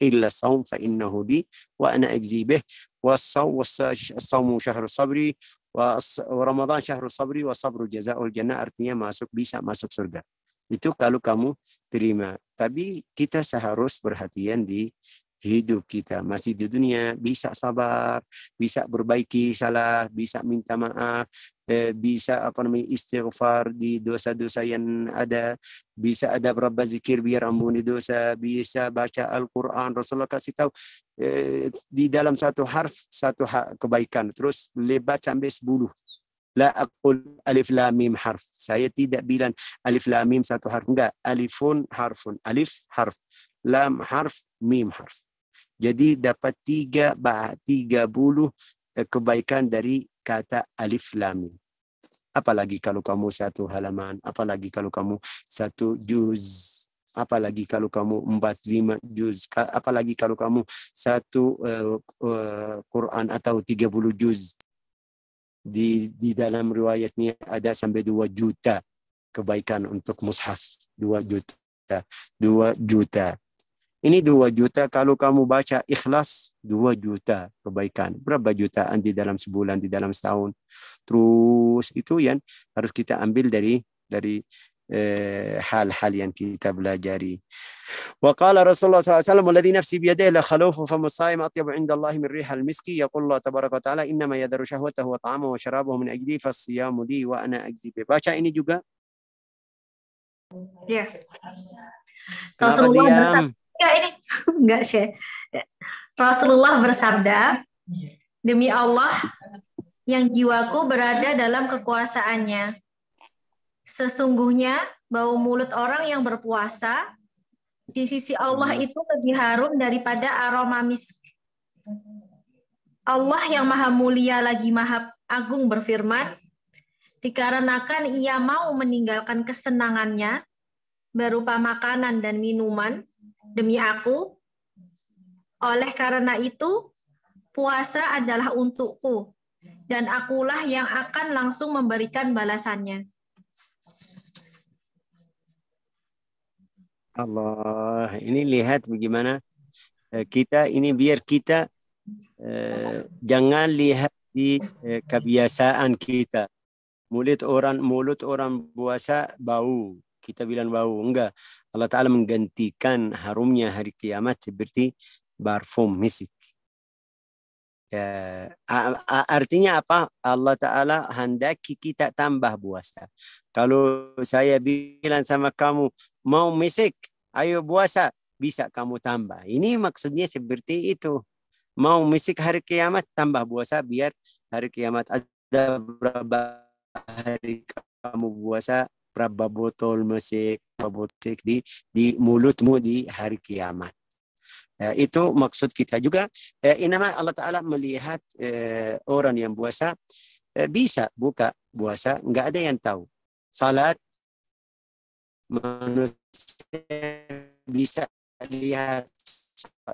S1: illa saum fa innahu bi wa ana wa saum wa saum syahrul sabri wa ramadan syahrul sabri wa sabru jazaul jannah artinya masuk bisa masuk surga itu kalau kamu terima tapi kita seharus berhatian di hidup kita masih di dunia bisa sabar, bisa berbaiki salah, bisa minta maaf, eh, bisa apa namanya istighfar di dosa-dosa yang ada, bisa ada berapa zikir biar ampuni dosa, bisa baca Al-Qur'an. Rasulullah kasih tahu eh, di dalam satu harf satu hak kebaikan. Terus lebat sampai sepuluh La aqul alif lam mim harf. Saya tidak bilang alif lam mim satu harf enggak. Alifun harfun. Alif harf. Lam harf, mim harf. Jadi dapat tiga bah, tiga puluh eh, kebaikan dari kata alif lam. Apalagi kalau kamu satu halaman, apalagi kalau kamu satu juz, apalagi kalau kamu empat lima juz, apalagi kalau kamu satu uh, uh, Quran atau tiga puluh juz. Di, di dalam riwayatnya ada sampai dua juta kebaikan untuk mushaf. dua juta. dua juta. Ini dua juta kalau kamu baca ikhlas dua juta kebaikan. Berapa jutaan di dalam sebulan, di dalam setahun. Terus itu yang harus kita ambil dari dari eh, hal-hal eh, yang kita belajari. وقال رسول Rasulullah صلى الله عليه وسلم الذي نفسي بيده saim 'inda Allah min riha al-miski." Yaqul Allah tabaraka wa ta'ala, "Innama yadharu wa ta'amahu min ajli fas-siyamu wa Baca ini juga. Ya. Kenapa Rasulullah diam?
S3: ya ini enggak sih. Rasulullah bersabda, iya. demi Allah yang jiwaku berada dalam kekuasaannya. Sesungguhnya bau mulut orang yang berpuasa di sisi Allah hmm. itu lebih harum daripada aroma misk. Allah yang maha mulia lagi maha agung berfirman, dikarenakan ia mau meninggalkan kesenangannya berupa makanan dan minuman, demi aku. Oleh karena itu, puasa adalah untukku, dan akulah yang akan langsung memberikan balasannya.
S1: Allah, ini lihat bagaimana eh, kita ini biar kita eh, jangan lihat di eh, kebiasaan kita. Mulut orang mulut orang puasa bau, kita bilang bau enggak Allah Taala menggantikan harumnya hari kiamat seperti parfum misik ya, artinya apa Allah Taala hendaki kita tambah puasa kalau saya bilang sama kamu mau misik ayo puasa bisa kamu tambah ini maksudnya seperti itu mau misik hari kiamat tambah puasa biar hari kiamat ada berapa hari kamu puasa botol mesik, botol di di mulutmu di hari kiamat. Ya, itu maksud kita juga. Eh, inama Allah Taala melihat eh, orang yang puasa eh, bisa buka puasa, nggak ada yang tahu. Salat manusia bisa lihat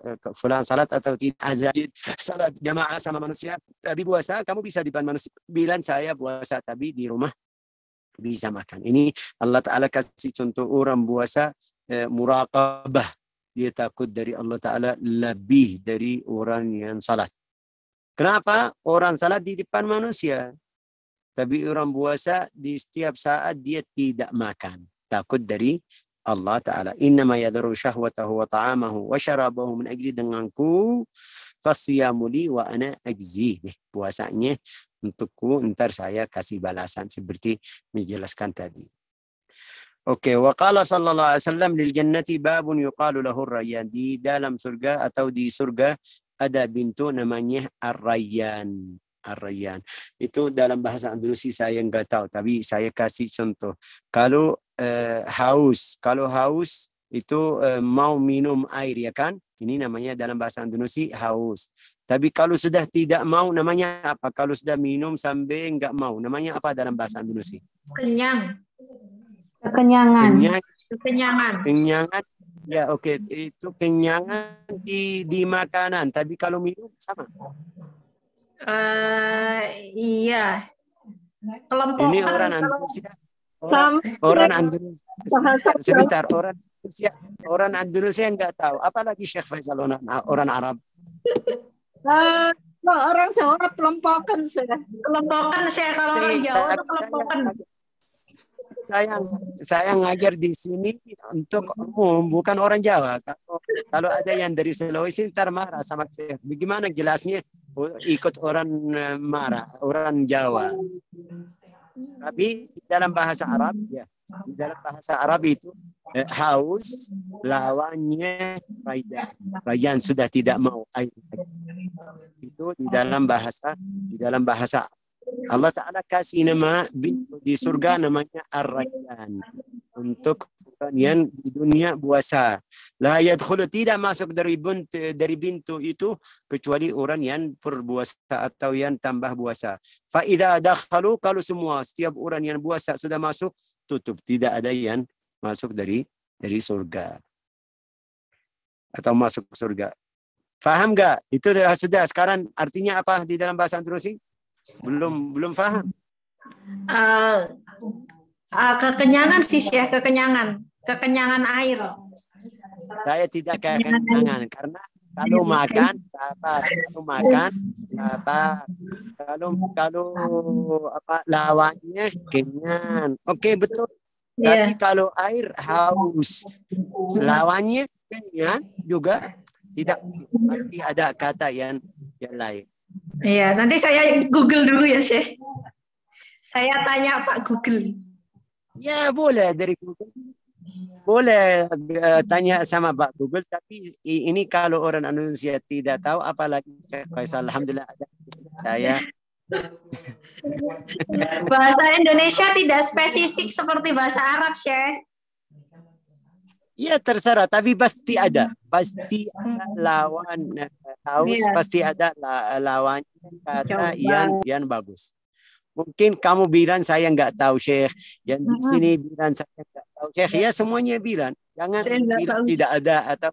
S1: eh, fulan salat atau tidak azan salat jamaah sama manusia tapi puasa kamu bisa di depan manusia bilang saya puasa tapi di rumah bisa makan. Ini Allah Ta'ala kasih contoh orang buasa eh, muraqabah. Dia takut dari Allah Ta'ala lebih dari orang yang salat. Kenapa? Orang salat di depan manusia. Tapi orang buasa di setiap saat dia tidak makan. Takut dari Allah Ta'ala. Innama yadaru syahwatahu wa ta'amahu wa syarabahu min ajli denganku. Fasiyamuli wa ana ajzih. Puasanya untukku, ntar saya kasih balasan seperti menjelaskan tadi. Oke, okay. waqala sallallahu alaihi wasallam lil jannati babun yuqalu lahu rayyan. Di dalam surga atau di surga ada pintu namanya Ar-Rayyan. Ar-Rayyan. Itu dalam bahasa Andalusia saya enggak tahu, tapi saya kasih contoh. Kalau uh, haus, kalau haus itu eh, mau minum air ya kan? Ini namanya dalam bahasa Indonesia haus. Tapi kalau sudah tidak mau namanya apa? Kalau sudah minum sampai nggak mau namanya apa dalam bahasa Indonesia?
S3: Kenyang. Kekenyangan. Kenyang.
S1: Kekenyangan. Kenyangan. Ya oke okay. itu kenyangan di di makanan. Tapi kalau minum sama.
S3: Uh, iya. kelompok Ini orang kalau
S2: orang Andalus
S1: sebentar orang Indonesia orang yang nggak tahu apalagi Syekh Faisal orang, Arab
S2: uh,
S3: orang Jawa kelompokan saya kelompokan saya kalau orang Jawa kelompokan
S1: saya saya ngajar di sini untuk umum bukan orang Jawa kalau, kalau ada yang dari Sulawesi ntar marah sama saya bagaimana jelasnya ikut orang eh, marah orang Jawa tapi di dalam bahasa Arab ya, di dalam bahasa Arab itu eh, haus lawannya raidah. Raihan sudah tidak mau air. Itu di dalam bahasa di dalam bahasa Allah Taala kasih nama di surga namanya ar untuk yang di dunia puasa. La yadkhulu tidak masuk dari bunt, dari pintu itu kecuali orang yang berpuasa atau yang tambah puasa. Fa idza dakhalu kalau semua setiap orang yang puasa sudah masuk tutup tidak ada yang masuk dari dari surga atau masuk surga. Faham gak? Itu sudah sekarang artinya apa di dalam bahasa Andalusia? Belum belum faham. Uh,
S3: Uh, kekenyangan sih ya, kekenyangan, kekenyangan air.
S1: Saya tidak kekenyangan karena kalau iya, iya. makan apa kalau makan apa Kalau kalau apa lawannya kenyang. Oke okay, betul. Yeah. Tapi kalau air haus, lawannya kenyang juga tidak pasti ada kata yang yang lain. Iya, nanti
S3: saya Google dulu ya, Syekh. Saya tanya Pak Google.
S1: Ya boleh dari Google. Boleh eh, tanya sama Pak Google, tapi ini kalau orang Indonesia tidak tahu, apalagi Faisal, Alhamdulillah ada saya.
S3: bahasa Indonesia tidak spesifik seperti bahasa Arab, Syekh.
S1: Ya terserah, tapi pasti ada, pasti ada lawan haus, eh, iya. pasti ada lawan kata yang yang bagus. Mungkin kamu bilang saya nggak tahu Syekh. Yang di sini bilang saya nggak tahu Syekh. Ya semuanya bilang. Jangan bilang tidak ada atau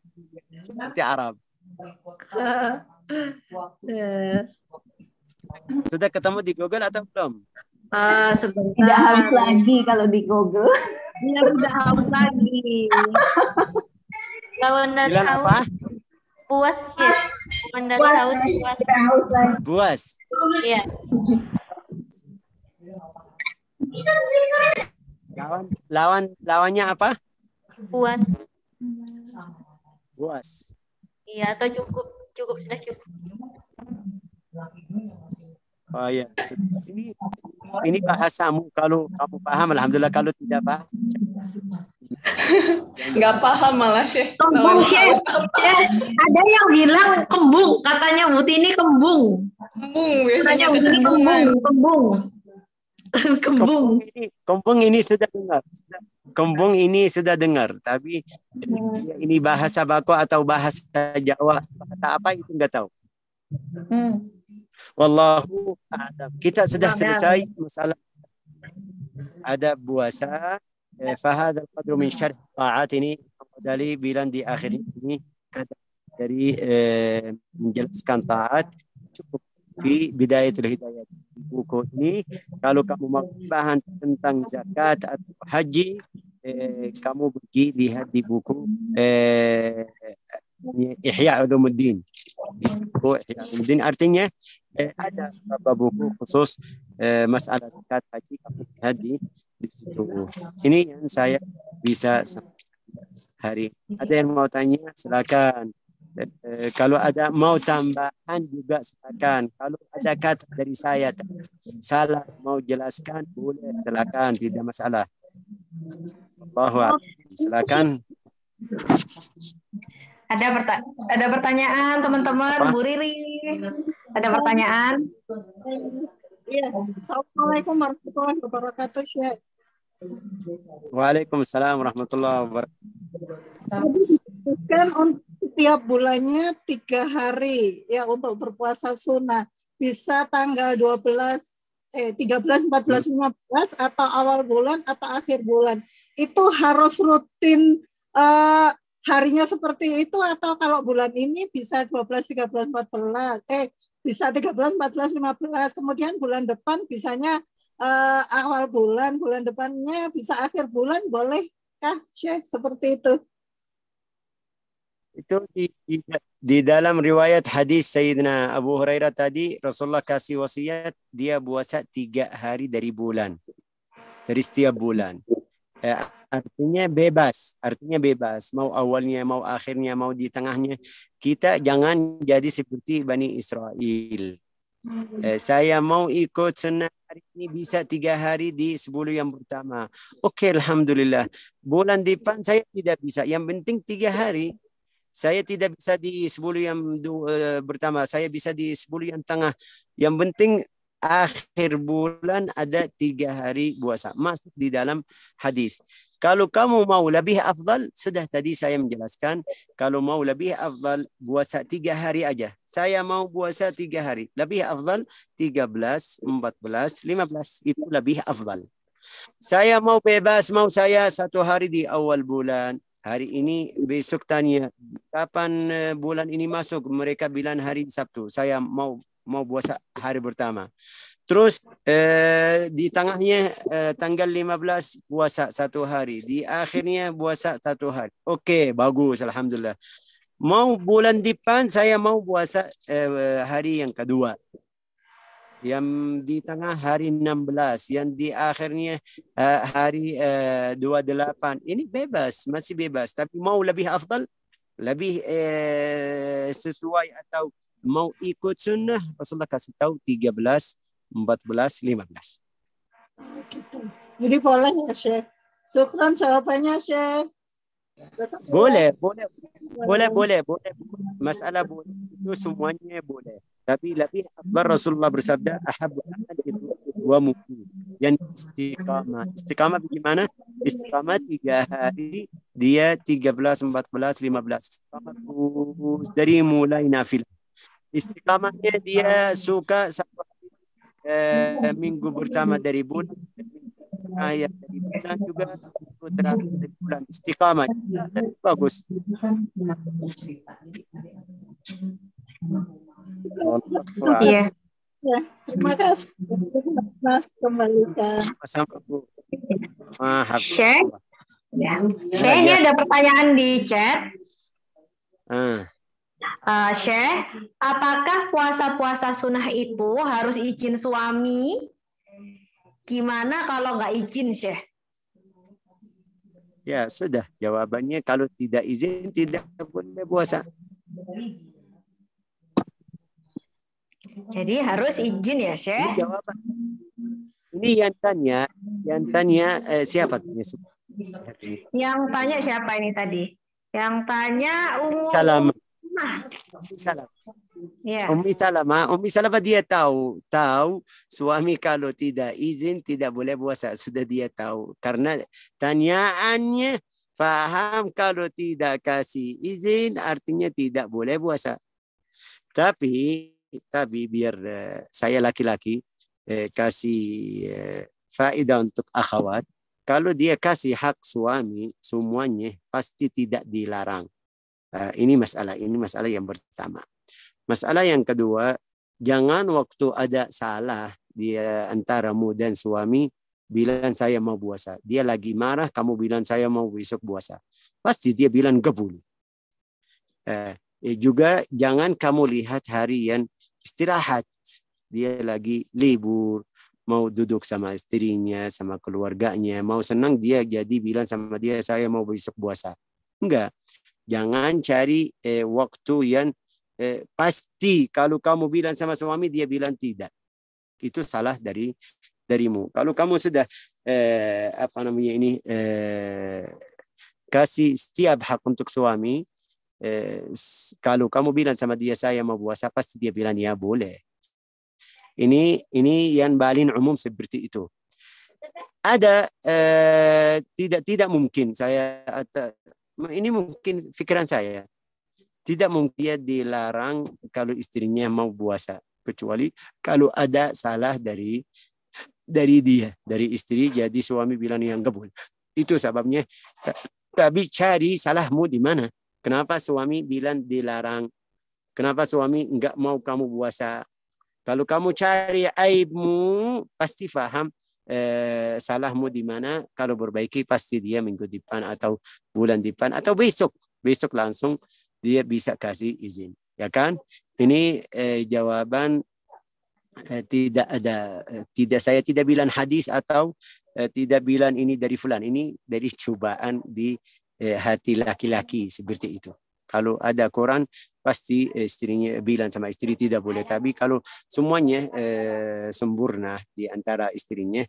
S1: tidak Arab. Sudah ketemu di Google atau belum? Uh, sebentar. Tidak
S2: harus lagi
S3: kalau di Google. Ya, sudah harus lagi.
S2: kalau dan Bilang apa? Puas ya. Lawan
S1: Puas. Puas. Lawan lawan lawannya apa? Puas. Puas.
S4: Iya atau cukup cukup sudah cukup.
S1: Oh ya, ini, ini bahasamu kalau kamu paham, alhamdulillah kalau tidak paham.
S3: Nggak paham malah sih Kembung sih
S2: Ada yang bilang kembung, katanya Muti ini
S3: kembung.
S2: Kembung biasanya kembung, kembung, kembung. kembung.
S1: Kembung ini sudah dengar. Kembung ini sudah dengar, tapi hmm. Eh, ini bahasa Bako atau bahasa Jawa, bahasa apa itu nggak tahu. Hmm. Wallahu
S2: adab. Kita sudah selesai
S1: masalah ada puasa. Eh, Fahad al-qadru min syarh ta'at ini Ghazali bilang di akhir ini dari eh, menjelaskan taat cukup fi bidayatul hidayah buku ini kalau kamu mau bahan tentang zakat atau haji eh, kamu pergi lihat di buku eh, Ihya Ulumuddin buku Ihya Ulumuddin artinya eh, ada beberapa buku khusus eh, masalah zakat haji kamu lihat di, di situ ini yang saya bisa hari ada yang mau tanya silakan Eh, kalau ada mau tambahan juga silakan. Kalau ada kata dari saya salah mau jelaskan boleh silakan tidak masalah. Bahwa Silakan.
S3: Ada perta ada pertanyaan teman-teman Bu Riri. Ada pertanyaan? Iya. Assalamualaikum warahmatullahi wabarakatuh, Syekh.
S1: Waalaikumsalam warahmatullahi wabarakatuh.
S3: Setiap bulannya tiga hari ya untuk berpuasa sunnah bisa tanggal 12 eh 13 14 15 atau awal bulan atau akhir bulan itu harus rutin uh, harinya seperti itu atau kalau bulan ini bisa 12 13 14 eh bisa 13 14 15 kemudian bulan depan bisanya uh, awal bulan bulan depannya bisa akhir bulan bolehkah Syekh seperti itu
S1: itu di, di, di dalam riwayat hadis Sayyidina Abu Hurairah tadi Rasulullah kasih wasiat dia puasa tiga hari dari bulan dari setiap bulan eh, artinya bebas artinya bebas mau awalnya mau akhirnya mau di tengahnya kita jangan jadi seperti Bani Israel hmm. eh, saya mau ikut sunnah hari ini bisa tiga hari di sepuluh yang pertama. Oke, okay, Alhamdulillah. Bulan depan saya tidak bisa. Yang penting tiga hari saya tidak bisa di 10 yang eh, pertama, saya bisa di 10 yang tengah. Yang penting akhir bulan ada tiga hari puasa masuk di dalam hadis. Kalau kamu mau lebih afdal, sudah tadi saya menjelaskan. Kalau mau lebih afdal, puasa tiga hari aja. Saya mau puasa tiga hari. Lebih afdal, 13, 14, 15. Itu lebih afdal. Saya mau bebas, mau saya satu hari di awal bulan, hari ini besok tanya kapan eh, bulan ini masuk mereka bilang hari Sabtu saya mau mau puasa hari pertama terus eh, di tengahnya eh, tanggal 15 puasa satu hari di akhirnya puasa satu hari oke okay, bagus alhamdulillah mau bulan depan saya mau puasa eh, hari yang kedua yang di tengah hari 16, yang di akhirnya eh, hari eh, uh, 28. Ini bebas, masih bebas. Tapi mau lebih afdal, lebih eh, sesuai atau mau ikut sunnah, Rasulullah kasih tahu 13, 14, 15.
S4: Jadi boleh ya Syekh. Syukran jawabannya Syekh
S1: boleh, boleh, boleh, boleh, boleh. Masalah boleh itu semuanya boleh. Tapi lebih Allah Rasulullah bersabda ahabu itu dua mukmin." Yang istiqamah. Istiqamah bagaimana? Istiqamah tiga hari dia tiga belas belas empat lima belas istiqamah dari mulai nafil. Istiqamahnya dia suka sampai eh, minggu pertama dari bulan, ayat nah, iya, dari mana iya. juga putra dari bulan istiqamah dan iya. bagus. Iya.
S2: Ya, terima kasih Mas kembali Sama Bu. Maaf. Syekh. Ya. ini
S3: ada pertanyaan di chat.
S2: Hmm. Uh, ah.
S3: Syekh, eh, apakah puasa-puasa sunnah itu harus izin suami Gimana kalau nggak izin, Syekh?
S1: Ya, sudah. Jawabannya kalau tidak izin tidak boleh puasa. Jadi harus izin ya, Syekh? Ini jawaban. Ini yang tanya, yang tanya eh, siapa tanya?
S3: Yang tanya siapa ini tadi? Yang tanya
S2: Umu Salam. Salam. Yeah.
S1: Umi Salama, Umi Salama dia tahu, tahu suami kalau tidak izin tidak boleh puasa, sudah dia tahu. Karena tanyaannya faham kalau tidak kasih izin artinya tidak boleh puasa. Tapi tapi biar uh, saya laki-laki uh, kasih uh, faedah untuk akhwat. Kalau dia kasih hak suami semuanya pasti tidak dilarang. Uh, ini masalah ini masalah yang pertama. Masalah yang kedua, jangan waktu ada salah di eh, antaramu dan suami bilang saya mau puasa. Dia lagi marah, kamu bilang saya mau besok puasa. Pasti dia bilang gebul. Eh, ya juga jangan kamu lihat hari yang istirahat. Dia lagi libur, mau duduk sama istrinya, sama keluarganya, mau senang dia jadi bilang sama dia saya mau besok puasa. Enggak. Jangan cari eh, waktu yang eh, pasti kalau kamu bilang sama suami dia bilang tidak. Itu salah dari darimu. Kalau kamu sudah eh, apa namanya ini eh, kasih setiap hak untuk suami, eh, kalau kamu bilang sama dia saya mau puasa pasti dia bilang ya boleh. Ini ini yang balin umum seperti itu. Ada eh, tidak tidak mungkin saya ini mungkin pikiran saya tidak mungkin dia dilarang kalau istrinya mau puasa kecuali kalau ada salah dari dari dia, dari istri jadi suami bilang yang gabul. Itu sebabnya. Tapi cari salahmu di mana? Kenapa suami bilang dilarang? Kenapa suami nggak mau kamu puasa? Kalau kamu cari aibmu, pasti faham eh, salahmu di mana. Kalau berbaiki, pasti dia minggu depan atau bulan depan atau besok. Besok langsung dia bisa kasih izin. Ya kan? Ini eh, jawaban eh, tidak ada eh, tidak saya tidak bilang hadis atau eh, tidak bilang ini dari fulan. Ini dari cobaan di eh, hati laki-laki seperti itu. Kalau ada koran pasti eh, istrinya bilang sama istri tidak boleh. Tapi kalau semuanya eh, sempurna di antara istrinya,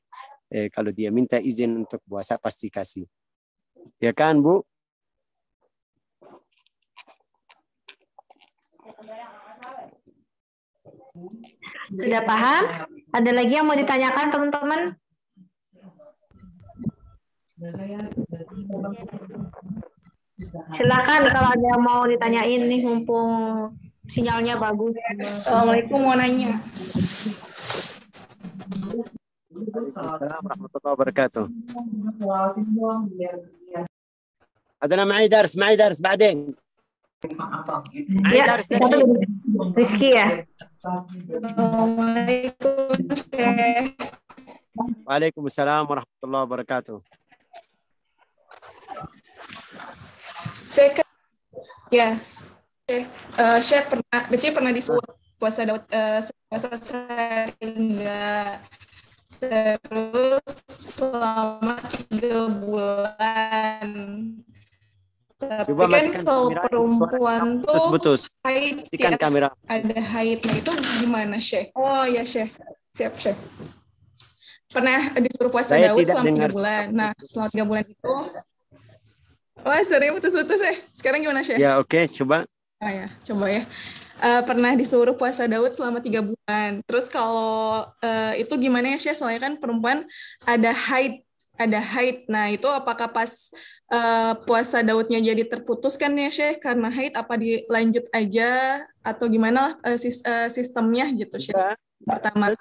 S1: eh, kalau dia minta izin untuk puasa pasti kasih. Ya kan Bu? Sudah paham?
S3: Ada lagi yang mau ditanyakan teman-teman? Silakan kalau ada yang mau ditanyain nih mumpung sinyalnya bagus. Assalamualaikum mau nanya.
S1: Assalamualaikum warahmatullahi wabarakatuh. Ada معي درس معي ya, Rizky ya. Waalaikumsalam warahmatullahi wabarakatuh.
S5: Saya ya, uh, saya pernah, Rizky pernah disuruh puasa Daud, uh, puasa sehingga terus selama tiga bulan tapi Coba kan kalau perempuan tuh putus haid matikan ya. kamera. Ada haidnya itu gimana, Syekh? Oh ya, Syekh. Siap, Syekh. Pernah disuruh puasa Saya Daud selama tiga bulan. Nah, selama tiga bulan itu Wah, sering putus-putus ya. Sekarang gimana, Syekh?
S1: Ya, oke, okay, coba.
S5: Ah, ya, coba ya. Uh, pernah disuruh puasa Daud selama tiga bulan. Terus kalau uh, itu gimana ya, Syekh? Soalnya kan perempuan ada haid ada haid. Nah, itu apakah pas uh, puasa Daudnya jadi terputus kan ya, Syekh? Karena haid apa dilanjut aja atau gimana uh, sis, uh, sistemnya gitu, Syekh? Pertama.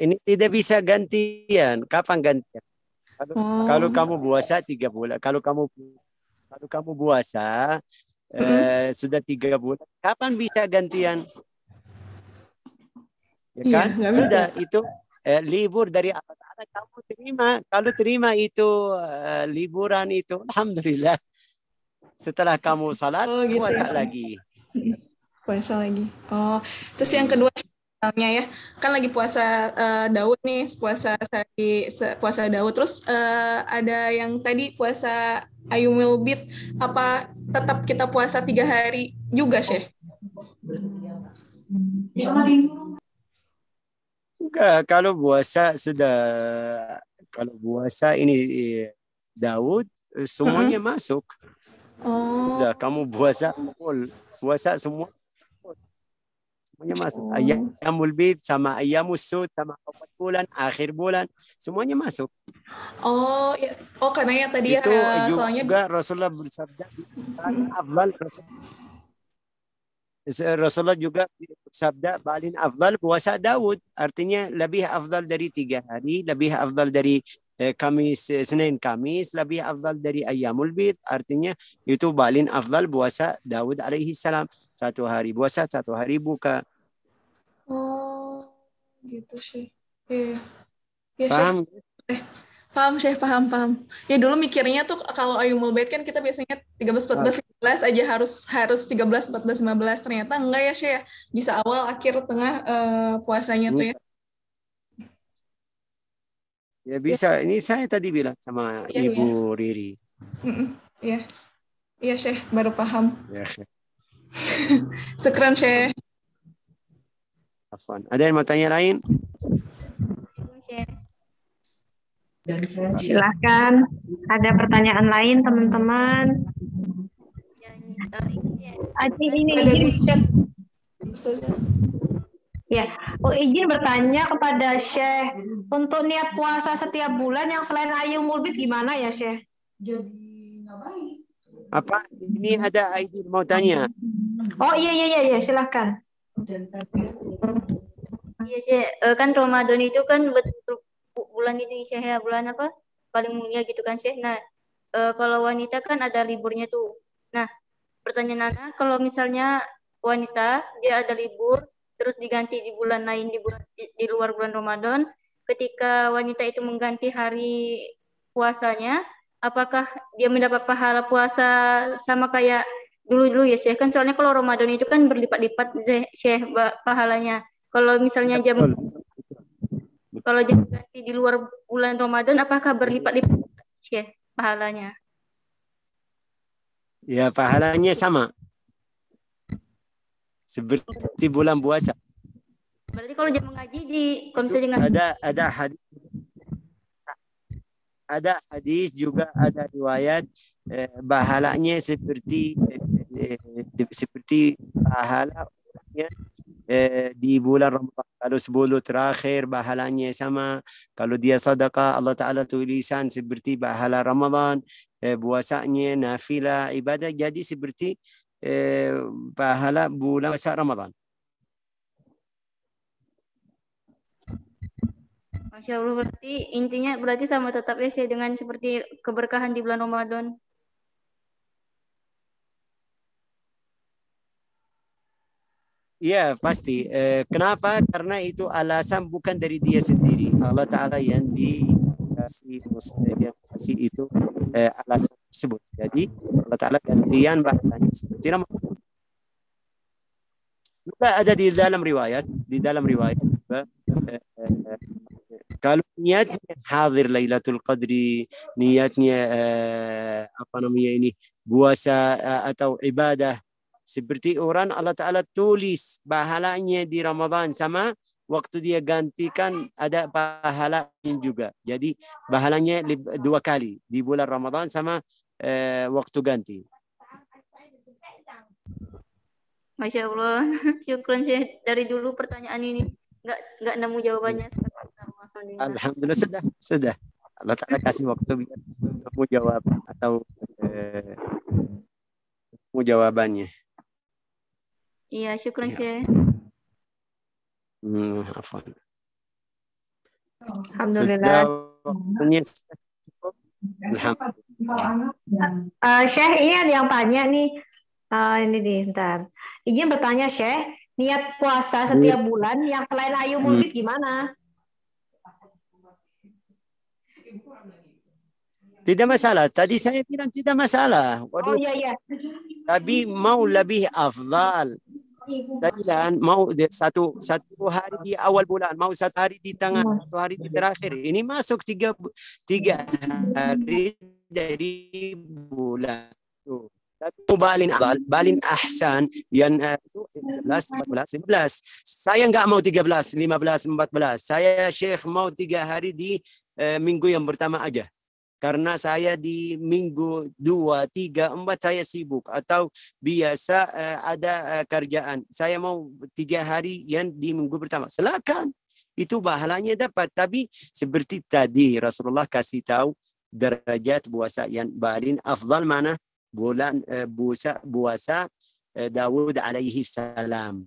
S1: Ini tidak bisa gantian. Kapan gantian? Kalau, oh. kalau kamu puasa tiga bulan, kalau kamu kalau kamu puasa mm -hmm. sudah tiga bulan, kapan bisa gantian? Ya iya, kan? Iya, sudah itu eh, libur dari kamu terima, kalau terima itu uh, liburan itu, alhamdulillah. Setelah kamu oh, salat, oh, gitu ya. puasa ya. lagi.
S5: Puasa lagi. Oh, terus yang kedua misalnya ya, kan lagi puasa uh, Daud nih, puasa sari, puasa Daud. Terus uh, ada yang tadi puasa Ayumil milbit apa tetap kita puasa tiga hari juga, Syekh?
S2: Ya,
S1: enggak kalau puasa sudah kalau puasa ini Daud semuanya -hmm. masuk.
S2: Oh. Sudah
S1: kamu puasa full, puasa semua semuanya masuk. Oh. ayam bid sama ayam musuh sama awal bulan, akhir bulan, semuanya masuk.
S5: Oh, ya. oh karena ya tadi ya, Itu ya soalnya juga
S1: Rasulullah bersabda, -hmm. afdal Rasulullah Eh, Rasulullah juga sabda balin afdal puasa Daud. Artinya lebih afdal dari tiga hari, lebih afdal dari eh, Kamis, eh, Senin Kamis, lebih afdal dari Ayamul Bid. Artinya itu balin afdal puasa Daud alaihi salam. Satu hari puasa, satu hari buka.
S5: Oh, gitu sih. Iya. Yeah. Yeah, Paham? Eh. Paham, Syekh. paham, paham. Ya dulu mikirnya tuh kalau Ayu Mulbait kan kita biasanya 13, 14, 15 aja harus harus 13, 14, 15. Ternyata enggak ya, Syekh. Bisa awal, akhir, tengah uh, puasanya tuh ya.
S1: Ya bisa. Ya. Ini saya tadi bilang sama ya, Ibu ya. Riri.
S5: Iya. Iya, Syekh. Iya. Iya, Baru paham. Ya, Syekh. Syekh.
S1: Ada yang mau tanya lain?
S2: Dan
S3: Silahkan. Ada pertanyaan lain teman-teman? Aji ini ada di chat. Ya, oh izin bertanya kepada Syekh untuk niat puasa setiap bulan yang selain ayu mulbit gimana ya Syekh?
S1: Apa? Ini ada izin mau tanya.
S2: Oh iya iya iya, iya
S3: silahkan.
S4: Iya Syekh, eh, kan Ramadan itu kan betul bulan ini Syekh ya, bulan apa? Paling mulia gitu kan Syekh. Nah, e, kalau wanita kan ada liburnya tuh. Nah, pertanyaan Nana, kalau misalnya wanita dia ada libur terus diganti di bulan lain di, bulan, di, di luar bulan Ramadan, ketika wanita itu mengganti hari puasanya, apakah dia mendapat pahala puasa sama kayak dulu-dulu ya Syekh? Kan soalnya kalau Ramadan itu kan berlipat-lipat Syekh pahalanya. Kalau misalnya ya, jam kalau jadi di luar bulan Ramadan apakah berlipat-lipat ya pahalanya?
S1: Ya pahalanya sama. Seperti bulan puasa.
S4: Berarti kalau jam mengaji di
S1: komisi dengan Ada ada hadis ada hadis juga ada riwayat eh, pahalanya seperti eh, eh, eh seperti pahala Ya, eh, di bulan Ramadhan Kalau sepuluh terakhir bahalanya sama. Kalau dia sedekah Allah Ta'ala tulisan seperti bahala Ramadhan Eh, puasanya, nafilah, ibadah. Jadi seperti eh, bahala bulan puasa Ramadan.
S4: Masya Allah, berarti intinya berarti sama tetap ya dengan seperti keberkahan di bulan Ramadan.
S1: Iya pasti. Eh, kenapa? Karena itu alasan bukan dari dia sendiri. Allah Taala yang dikasih yang kasih itu eh, alasan tersebut. Jadi Allah Taala gantian bahasanya seperti nama. Juga ada di dalam riwayat, di dalam riwayat eh, eh, kalau niatnya hadir Lailatul Qadri, niatnya eh, apa namanya ini puasa eh, atau ibadah seperti orang Allah Ta'ala tulis bahalanya di Ramadan sama waktu dia gantikan ada pahala juga. Jadi bahalanya dua kali di bulan Ramadan sama eh, waktu ganti.
S4: Masya Allah, syukur saya dari dulu pertanyaan ini nggak nggak nemu jawabannya. Alhamdulillah sudah
S1: sudah Allah Taala kasih waktu biar nemu jawab atau eh, nemu jawabannya.
S4: Iya, syukur ya.
S1: Hmm, afan.
S2: Alhamdulillah.
S3: Uh, Syekh, ini iya ada yang tanya nih. Uh, ini nih, ntar. Izin bertanya, Syekh. Niat puasa setiap iya. bulan yang selain ayu mungkin hmm. gimana?
S1: Tidak masalah. Tadi saya bilang tidak masalah. Oh, Waduh. Oh iya, iya. Tapi mau lebih afdal. Tadilan mau satu satu hari di awal bulan, mau satu hari di tengah, iya. satu hari di terakhir. Ini masuk tiga tiga hari dari bulan. Tuh. Tapi balin awal, balin ahsan yang eh, itu 11, 14, 15. Saya nggak mau 13, 15, 14. Saya Syekh mau tiga hari di uh, minggu yang pertama aja. karena saya di minggu dua tiga empat saya sibuk atau biasa uh, ada uh, kerjaan saya mau tiga hari yang di minggu pertama silakan itu bahalanya dapat tapi seperti tadi Rasulullah kasih tahu derajat puasa yang paling afdal mana bulan eh, puasa uh, puasa uh, Dawud alaihi salam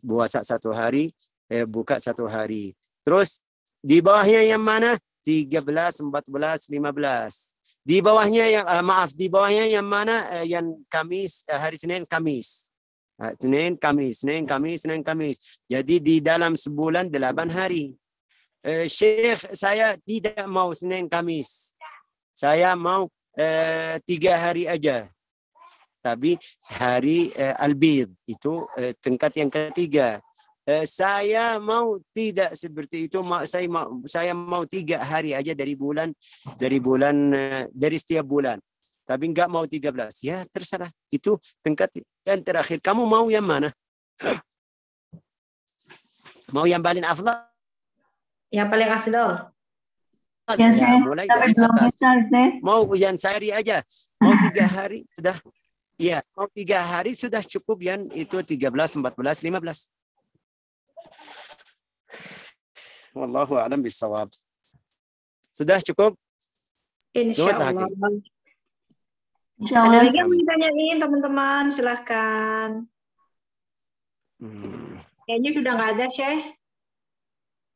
S1: puasa satu hari uh, buka satu hari terus di bawahnya yang mana 13, 14, 15. Di bawahnya yang uh, maaf, di bawahnya yang mana uh, yang Kamis uh, hari Senin Kamis. Uh, Senin Kamis, Senin Kamis, Senin Kamis. Jadi di dalam sebulan 8 hari. Uh, Syekh saya tidak mau Senin Kamis. Saya mau uh, tiga hari aja. Tapi hari uh, Albid itu uh, tingkat yang ketiga. Eh, saya mau tidak seperti itu saya mau saya mau tiga hari aja dari bulan dari bulan eh, dari setiap bulan tapi nggak mau 13 ya terserah itu tingkat yang terakhir kamu mau yang mana mau yang paling afdal
S3: yang paling afdal ya, mulai
S1: dari atas mau yang sehari aja mau tiga hari sudah ya mau tiga hari sudah cukup yang itu 13 14 15 Wallahu a'lam bisawab. Sudah cukup?
S3: Insya Allah. Insya Ada lagi yang mau ditanyain teman-teman, silahkan. Hmm. Kayaknya sudah nggak ada, Syekh.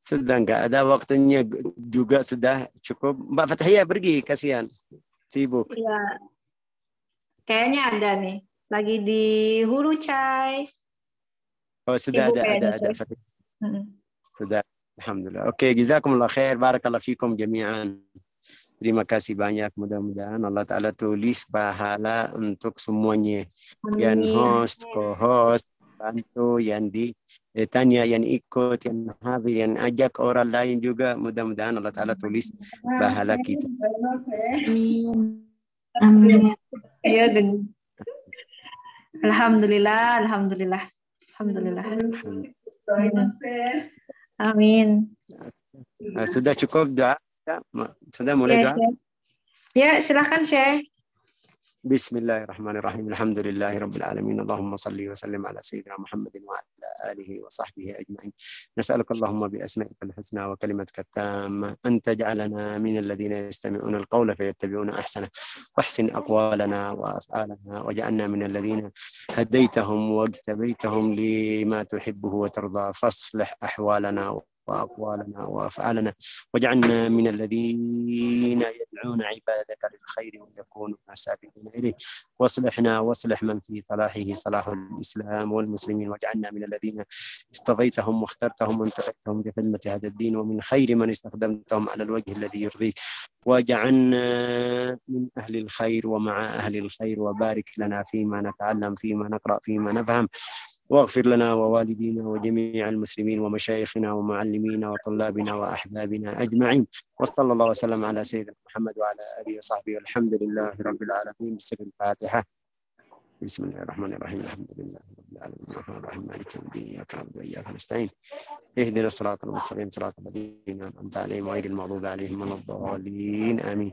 S1: Sudah nggak ada waktunya juga sudah cukup. Mbak Fathia pergi, kasihan. Sibuk.
S3: Iya. Kayaknya ada nih. Lagi di Hulu Cai.
S1: Oh, sudah Sibuk ada, ada, ada, ada. Hmm. Sudah الحمد لله oke خير khair barakallah فيكم jami'an Terima kasih banyak. Mudah-mudahan Allah Ta'ala tulis pahala untuk semuanya. Yang host, co-host, bantu, yang di eh, tanya, yang ikut, yang hadir, yang ajak orang lain juga. Mudah-mudahan Allah Ta'ala tulis pahala kita.
S2: Amin. Amin. Ya,
S3: Alhamdulillah, Alhamdulillah. Alhamdulillah.
S2: Alhamdulillah.
S3: Amin.
S1: Eh, sudah cukup doa? Sudah mulai ya, doa?
S3: Ya, silakan Syekh.
S1: بسم الله الرحمن الرحيم الحمد لله رب العالمين اللهم صل وسلم على سيدنا محمد وعلى آله وصحبه أجمعين نسألك اللهم بأسمائك الحسنى وكلمتك التامة أن تجعلنا من الذين يستمعون القول فيتبعون أحسنه واحسن أقوالنا وأفعالنا واجعلنا من الذين هديتهم واجتبيتهم لما تحبه وترضى فاصلح أحوالنا وأقوالنا وأفعالنا واجعلنا من الذين يدعون عبادك للخير ويكونوا سابقين إليه واصلحنا واصلح من في صلاحه صلاح الإسلام والمسلمين واجعلنا من الذين اصطفيتهم واخترتهم وانتقلتهم بخدمة هذا الدين ومن خير من استخدمتهم على الوجه الذي يرضيك واجعلنا من أهل الخير ومع أهل الخير وبارك لنا فيما نتعلم فيما نقرأ فيما نفهم واغفر لنا ووالدينا وجميع المسلمين ومشايخنا ومعلمينا وطلابنا وأحبابنا أجمعين وصلى الله وسلم على سيدنا محمد وعلى آله وصحبه والحمد لله رب العالمين بسم الفاتحة بسم الله الرحمن الرحيم الحمد لله رب العالمين الرحمن الرحيم مالك يوم الدين اياك نعبد واياك نستعين اهدنا الصراط المستقيم صراط الذين انعمت عليهم غير المغضوب عليهم ولا الضالين امين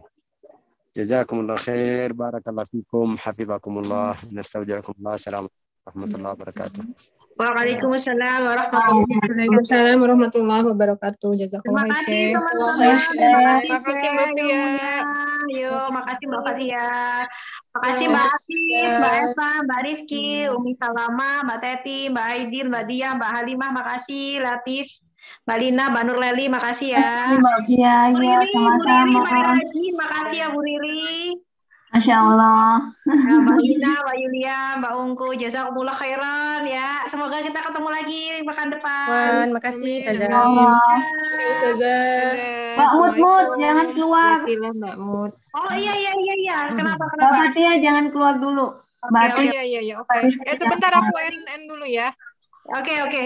S1: جزاكم الله خير بارك الله فيكم حفظكم الله نستودعكم الله سلام warahmatullahi wabarakatuh.
S3: Waalaikumsalam warahmatullahi, warahmatullahi wabarakatuh. Jazakumullah khairan. Terima
S2: kasih Mbak Fia.
S3: Yuk, makasih Mbak Fia. Makasih Mbak Afif, Mbak Eva, Mbak Rifki, hmm. Umi Salama, Mbak Teti, Mbak Aidil, Mbak Dia, Mbak Halimah, makasih Latif. Mbak Lina, Mbak Nur Leli, makasih ya. Mbak Fia, ya, Bu Riri, Bu Riri, makasih ya Bu Riri.
S4: Masya Allah. Nah,
S3: Mbak Ina, Mbak Yulia, Mbak Ungku, jazakumullah khairan ya. Semoga kita ketemu lagi pekan depan. Wan, makasih Terima
S2: kasih.
S3: Mbak Mut, Mut, jangan keluar. Iya, iya, Mbak Mut. Oh iya iya iya iya. Kenapa kenapa? Mbak Fatia jangan keluar dulu. Mbak Fatia. Oh, iya iya iya. Oke. Okay. Eh sebentar aku end end dulu ya. Oke okay, oke. Okay.